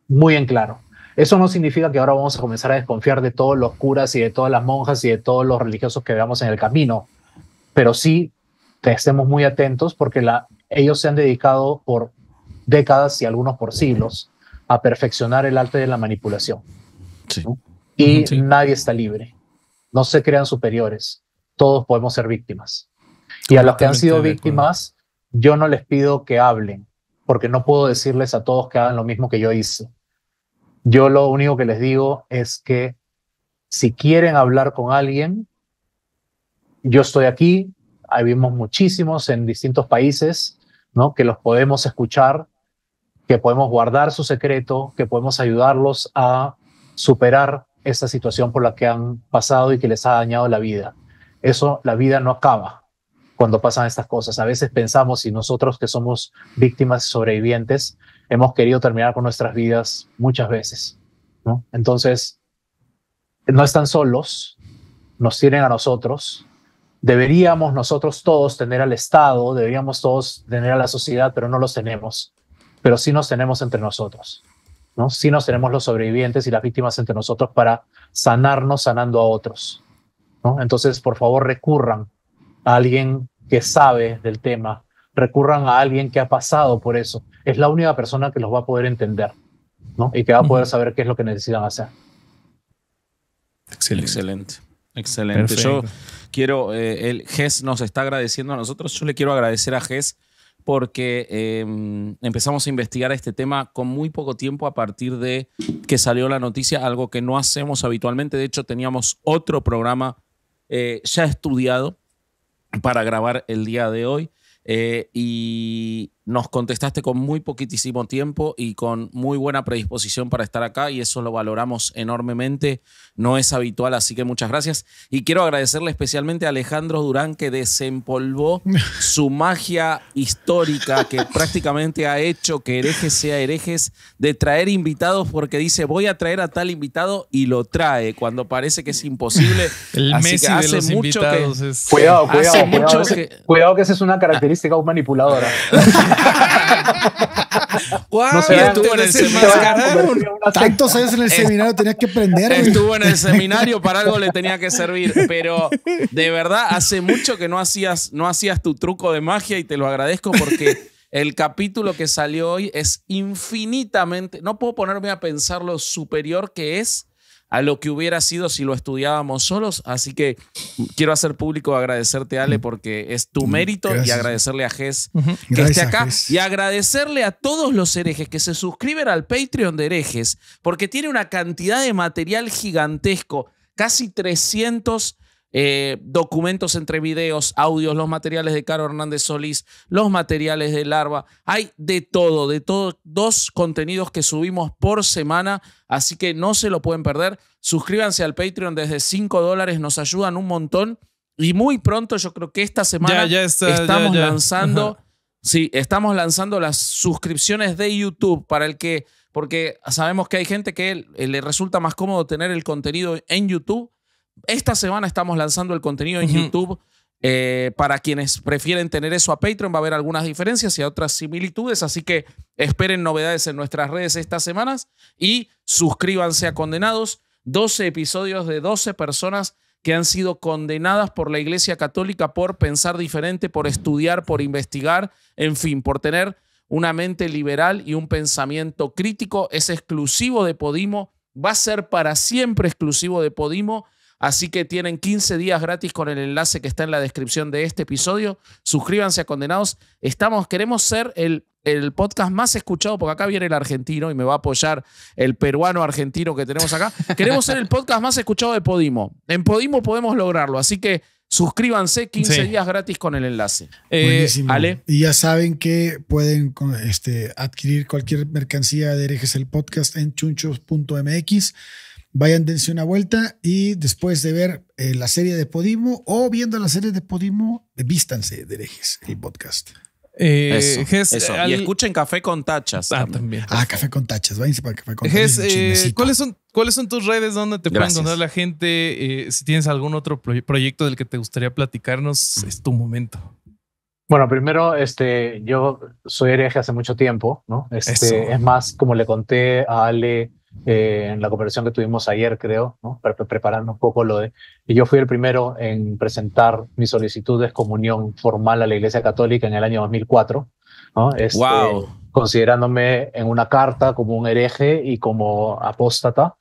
muy en claro. Eso no significa que ahora vamos a comenzar a desconfiar de todos los curas y de todas las monjas y de todos los religiosos que veamos en el camino, pero sí estemos muy atentos porque ellos se han dedicado por décadas y algunos por siglos a perfeccionar el arte de la manipulación. Y nadie está libre. No se crean superiores. Todos podemos ser víctimas. Y a los que han sido víctimas, yo no les pido que hablen, porque no puedo decirles a todos que hagan lo mismo que yo hice. Yo lo único que les digo es que si quieren hablar con alguien, yo estoy aquí, Hablamos muchísimos en distintos países, ¿no? Que los podemos escuchar, que podemos guardar su secreto, que podemos ayudarlos a superar esa situación por la que han pasado y que les ha dañado la vida. Eso, la vida no acaba cuando pasan estas cosas. A veces pensamos, y nosotros que somos víctimas sobrevivientes, hemos querido terminar con nuestras vidas muchas veces. ¿no? Entonces, no están solos, nos tienen a nosotros. Deberíamos nosotros todos tener al Estado, deberíamos todos tener a la sociedad, pero no los tenemos. Pero sí nos tenemos entre nosotros. ¿no? Sí nos tenemos los sobrevivientes y las víctimas entre nosotros para sanarnos sanando a otros. Entonces, por favor, recurran a alguien que sabe del tema, recurran a alguien que ha pasado por eso. Es la única persona que los va a poder entender ¿no? y que va a poder saber qué es lo que necesitan hacer. Excelente. Excelente. Yo quiero, eh, el GES nos está agradeciendo a nosotros. Yo le quiero agradecer a GES porque em, empezamos a investigar este tema con muy poco tiempo a partir de que salió la noticia, algo que no hacemos habitualmente. De hecho, teníamos otro programa eh, ya estudiado para grabar el día de hoy. Eh, y, nos contestaste con muy poquitísimo tiempo y con muy buena predisposición para estar acá y eso lo valoramos enormemente. No es habitual, así que muchas gracias. Y quiero agradecerle especialmente a Alejandro Durán que desempolvó <laughs> su magia histórica que prácticamente ha hecho que herejes sea herejes de traer invitados porque dice voy a traer a tal invitado y lo trae cuando parece que es imposible. <laughs> El así Messi hace de los invitados Cuidado, cuidado, cuidado, que... cuidado que esa es una característica un manipuladora. <laughs> wow, estuvo en el seminario. Tantos años en el seminario tenías que aprender. Estuvo en el seminario, para algo le tenía que servir. Pero de verdad, hace mucho que no hacías, no hacías tu truco de magia y te lo agradezco porque el capítulo que salió hoy es infinitamente, no puedo ponerme a pensar lo superior que es a lo que hubiera sido si lo estudiábamos solos. Así que quiero hacer público agradecerte, Ale, mm. porque es tu mm, mérito y agradecerle a Ges que esté acá y agradecerle a todos los herejes que se suscriben al Patreon de herejes porque tiene una cantidad de material gigantesco, casi 300 eh, documentos entre videos, audios, los materiales de Caro Hernández Solís, los materiales de Larva. Hay de todo, de todos, dos contenidos que subimos por semana, así que no se lo pueden perder. Suscríbanse al Patreon desde 5 dólares, nos ayudan un montón. Y muy pronto, yo creo que esta semana estamos lanzando. Sí, estamos lanzando las suscripciones de YouTube para el que, porque sabemos que hay gente que le resulta más cómodo tener el contenido en YouTube esta semana estamos lanzando el contenido en YouTube. Eh, para quienes prefieren tener eso a Patreon, va a haber algunas diferencias y otras similitudes, así que esperen novedades en nuestras redes estas semanas y suscríbanse a Condenados. 12 episodios de 12 personas que han sido condenadas por la Iglesia Católica por pensar diferente, por estudiar, por investigar, en fin, por tener una mente liberal y un pensamiento crítico. Es exclusivo de Podimo, va a ser para siempre exclusivo de Podimo Así que tienen 15 días gratis con el enlace que está en la descripción de este episodio. Suscríbanse a Condenados. Estamos, queremos ser el, el podcast más escuchado, porque acá viene el argentino y me va a apoyar el peruano argentino que tenemos acá. <laughs> Queremos ser el podcast más escuchado de Podimo. En Podimo podemos lograrlo. Así que suscríbanse 15 días gratis con el enlace. Eh, Buenísimo. Y ya saben que pueden este, adquirir cualquier mercancía de herejes el podcast en chunchos.mx. Vayan, una vuelta y después de ver eh, la serie de Podimo o viendo la serie de Podimo, vístanse de herejes el podcast. Eh, y escuchen Café con Tachas. Ah, también. Ah, Café con Tachas. Váyanse para Café con Tachas. Eh, ¿cuáles, son, ¿Cuáles son tus redes? donde te pueden encontrar la gente? si tienes algún otro proyecto del que te gustaría platicarnos, es tu momento. Bueno, primero, este, yo soy hereje hace mucho tiempo, ¿no? Este, es más, como le conté a Ale eh, en la conversación que tuvimos ayer, creo, para prepararnos un poco lo de... Y yo fui el primero en presentar mi solicitud de comunión formal a la Iglesia Católica en el año 2004, este, considerándome en una carta como un hereje y como apóstata.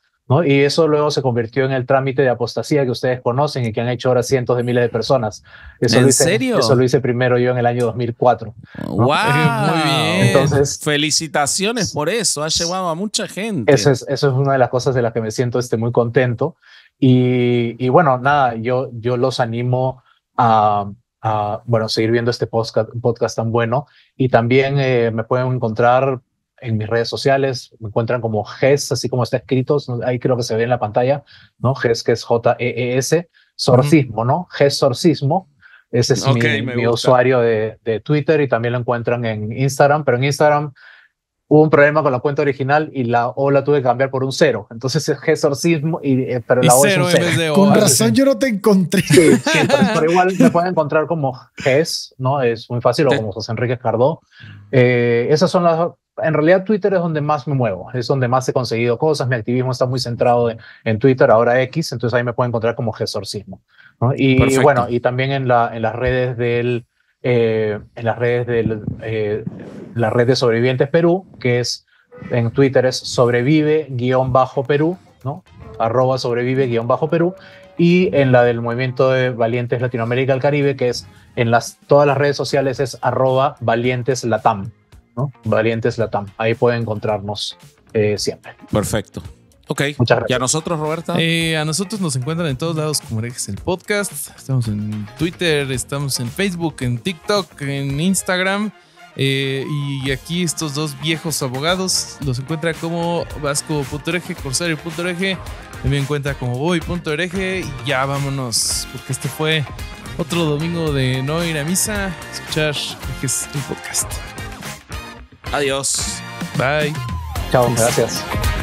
Y eso luego se convirtió en el trámite de apostasía que ustedes conocen y que han hecho ahora cientos de miles de personas. Eso ¿En serio? Eso lo hice primero yo en el año 2004. ¡Wow! Eh, muy bien. Entonces, Felicitaciones por eso, ha llevado a mucha gente. Eso es, eso es una de las cosas de las que me siento este, muy contento. Y, y bueno, nada, yo, yo los animo a, a, bueno, seguir viendo este podcast, podcast tan bueno. Y también eh, me pueden encontrar en mis redes sociales, me encuentran como GES, así como está escrito, ahí creo que se ve en la pantalla, ¿no? GES, que es J-E-E-S, Sorcismo, ¿no? GES Sorcismo. Ese es mi, usuario de, de, Twitter y también lo encuentran en Instagram, pero en Instagram hubo un problema con la cuenta original y la O la tuve que cambiar por un cero. Entonces es e SORCISMO y, eh, pero la O es un cero. con ah, razón yo no te encontré. pero, igual me pueden encontrar como GES, ¿no? Es muy fácil, o como José Enrique Cardó. Eh, esas son las en realidad Twitter es donde más me muevo, es donde más he conseguido cosas, mi activismo está muy centrado en, Twitter, ahora X, entonces ahí me pueden encontrar como Gesorcismo. Y bueno, y también en, la, en las redes del... Eh, en las redes de eh, la red de sobrevivientes Perú, que es en Twitter es sobrevive-perú, ¿no? arroba sobrevive-perú, y en la del movimiento de Valientes Latinoamérica al Caribe, que es en las, todas las redes sociales es arroba valientes latam. Valientes Latam. Ahí pueden encontrarnos eh, siempre. Perfecto. Ok. Muchas gracias. ¿Y a nosotros, Roberta? Eh, a nosotros nos encuentran en todos lados como Herejes el Podcast. Estamos en Twitter, estamos en Facebook, en TikTok, en Instagram. Eh, y aquí estos dos viejos abogados los encuentra como vasco.ereje, corsario.ereje. También encuentra como boy.ereje. Y ya vámonos, porque este fue otro domingo de no ir a misa, escuchar es tu Podcast. Adiós. Bye. Chao, gracias.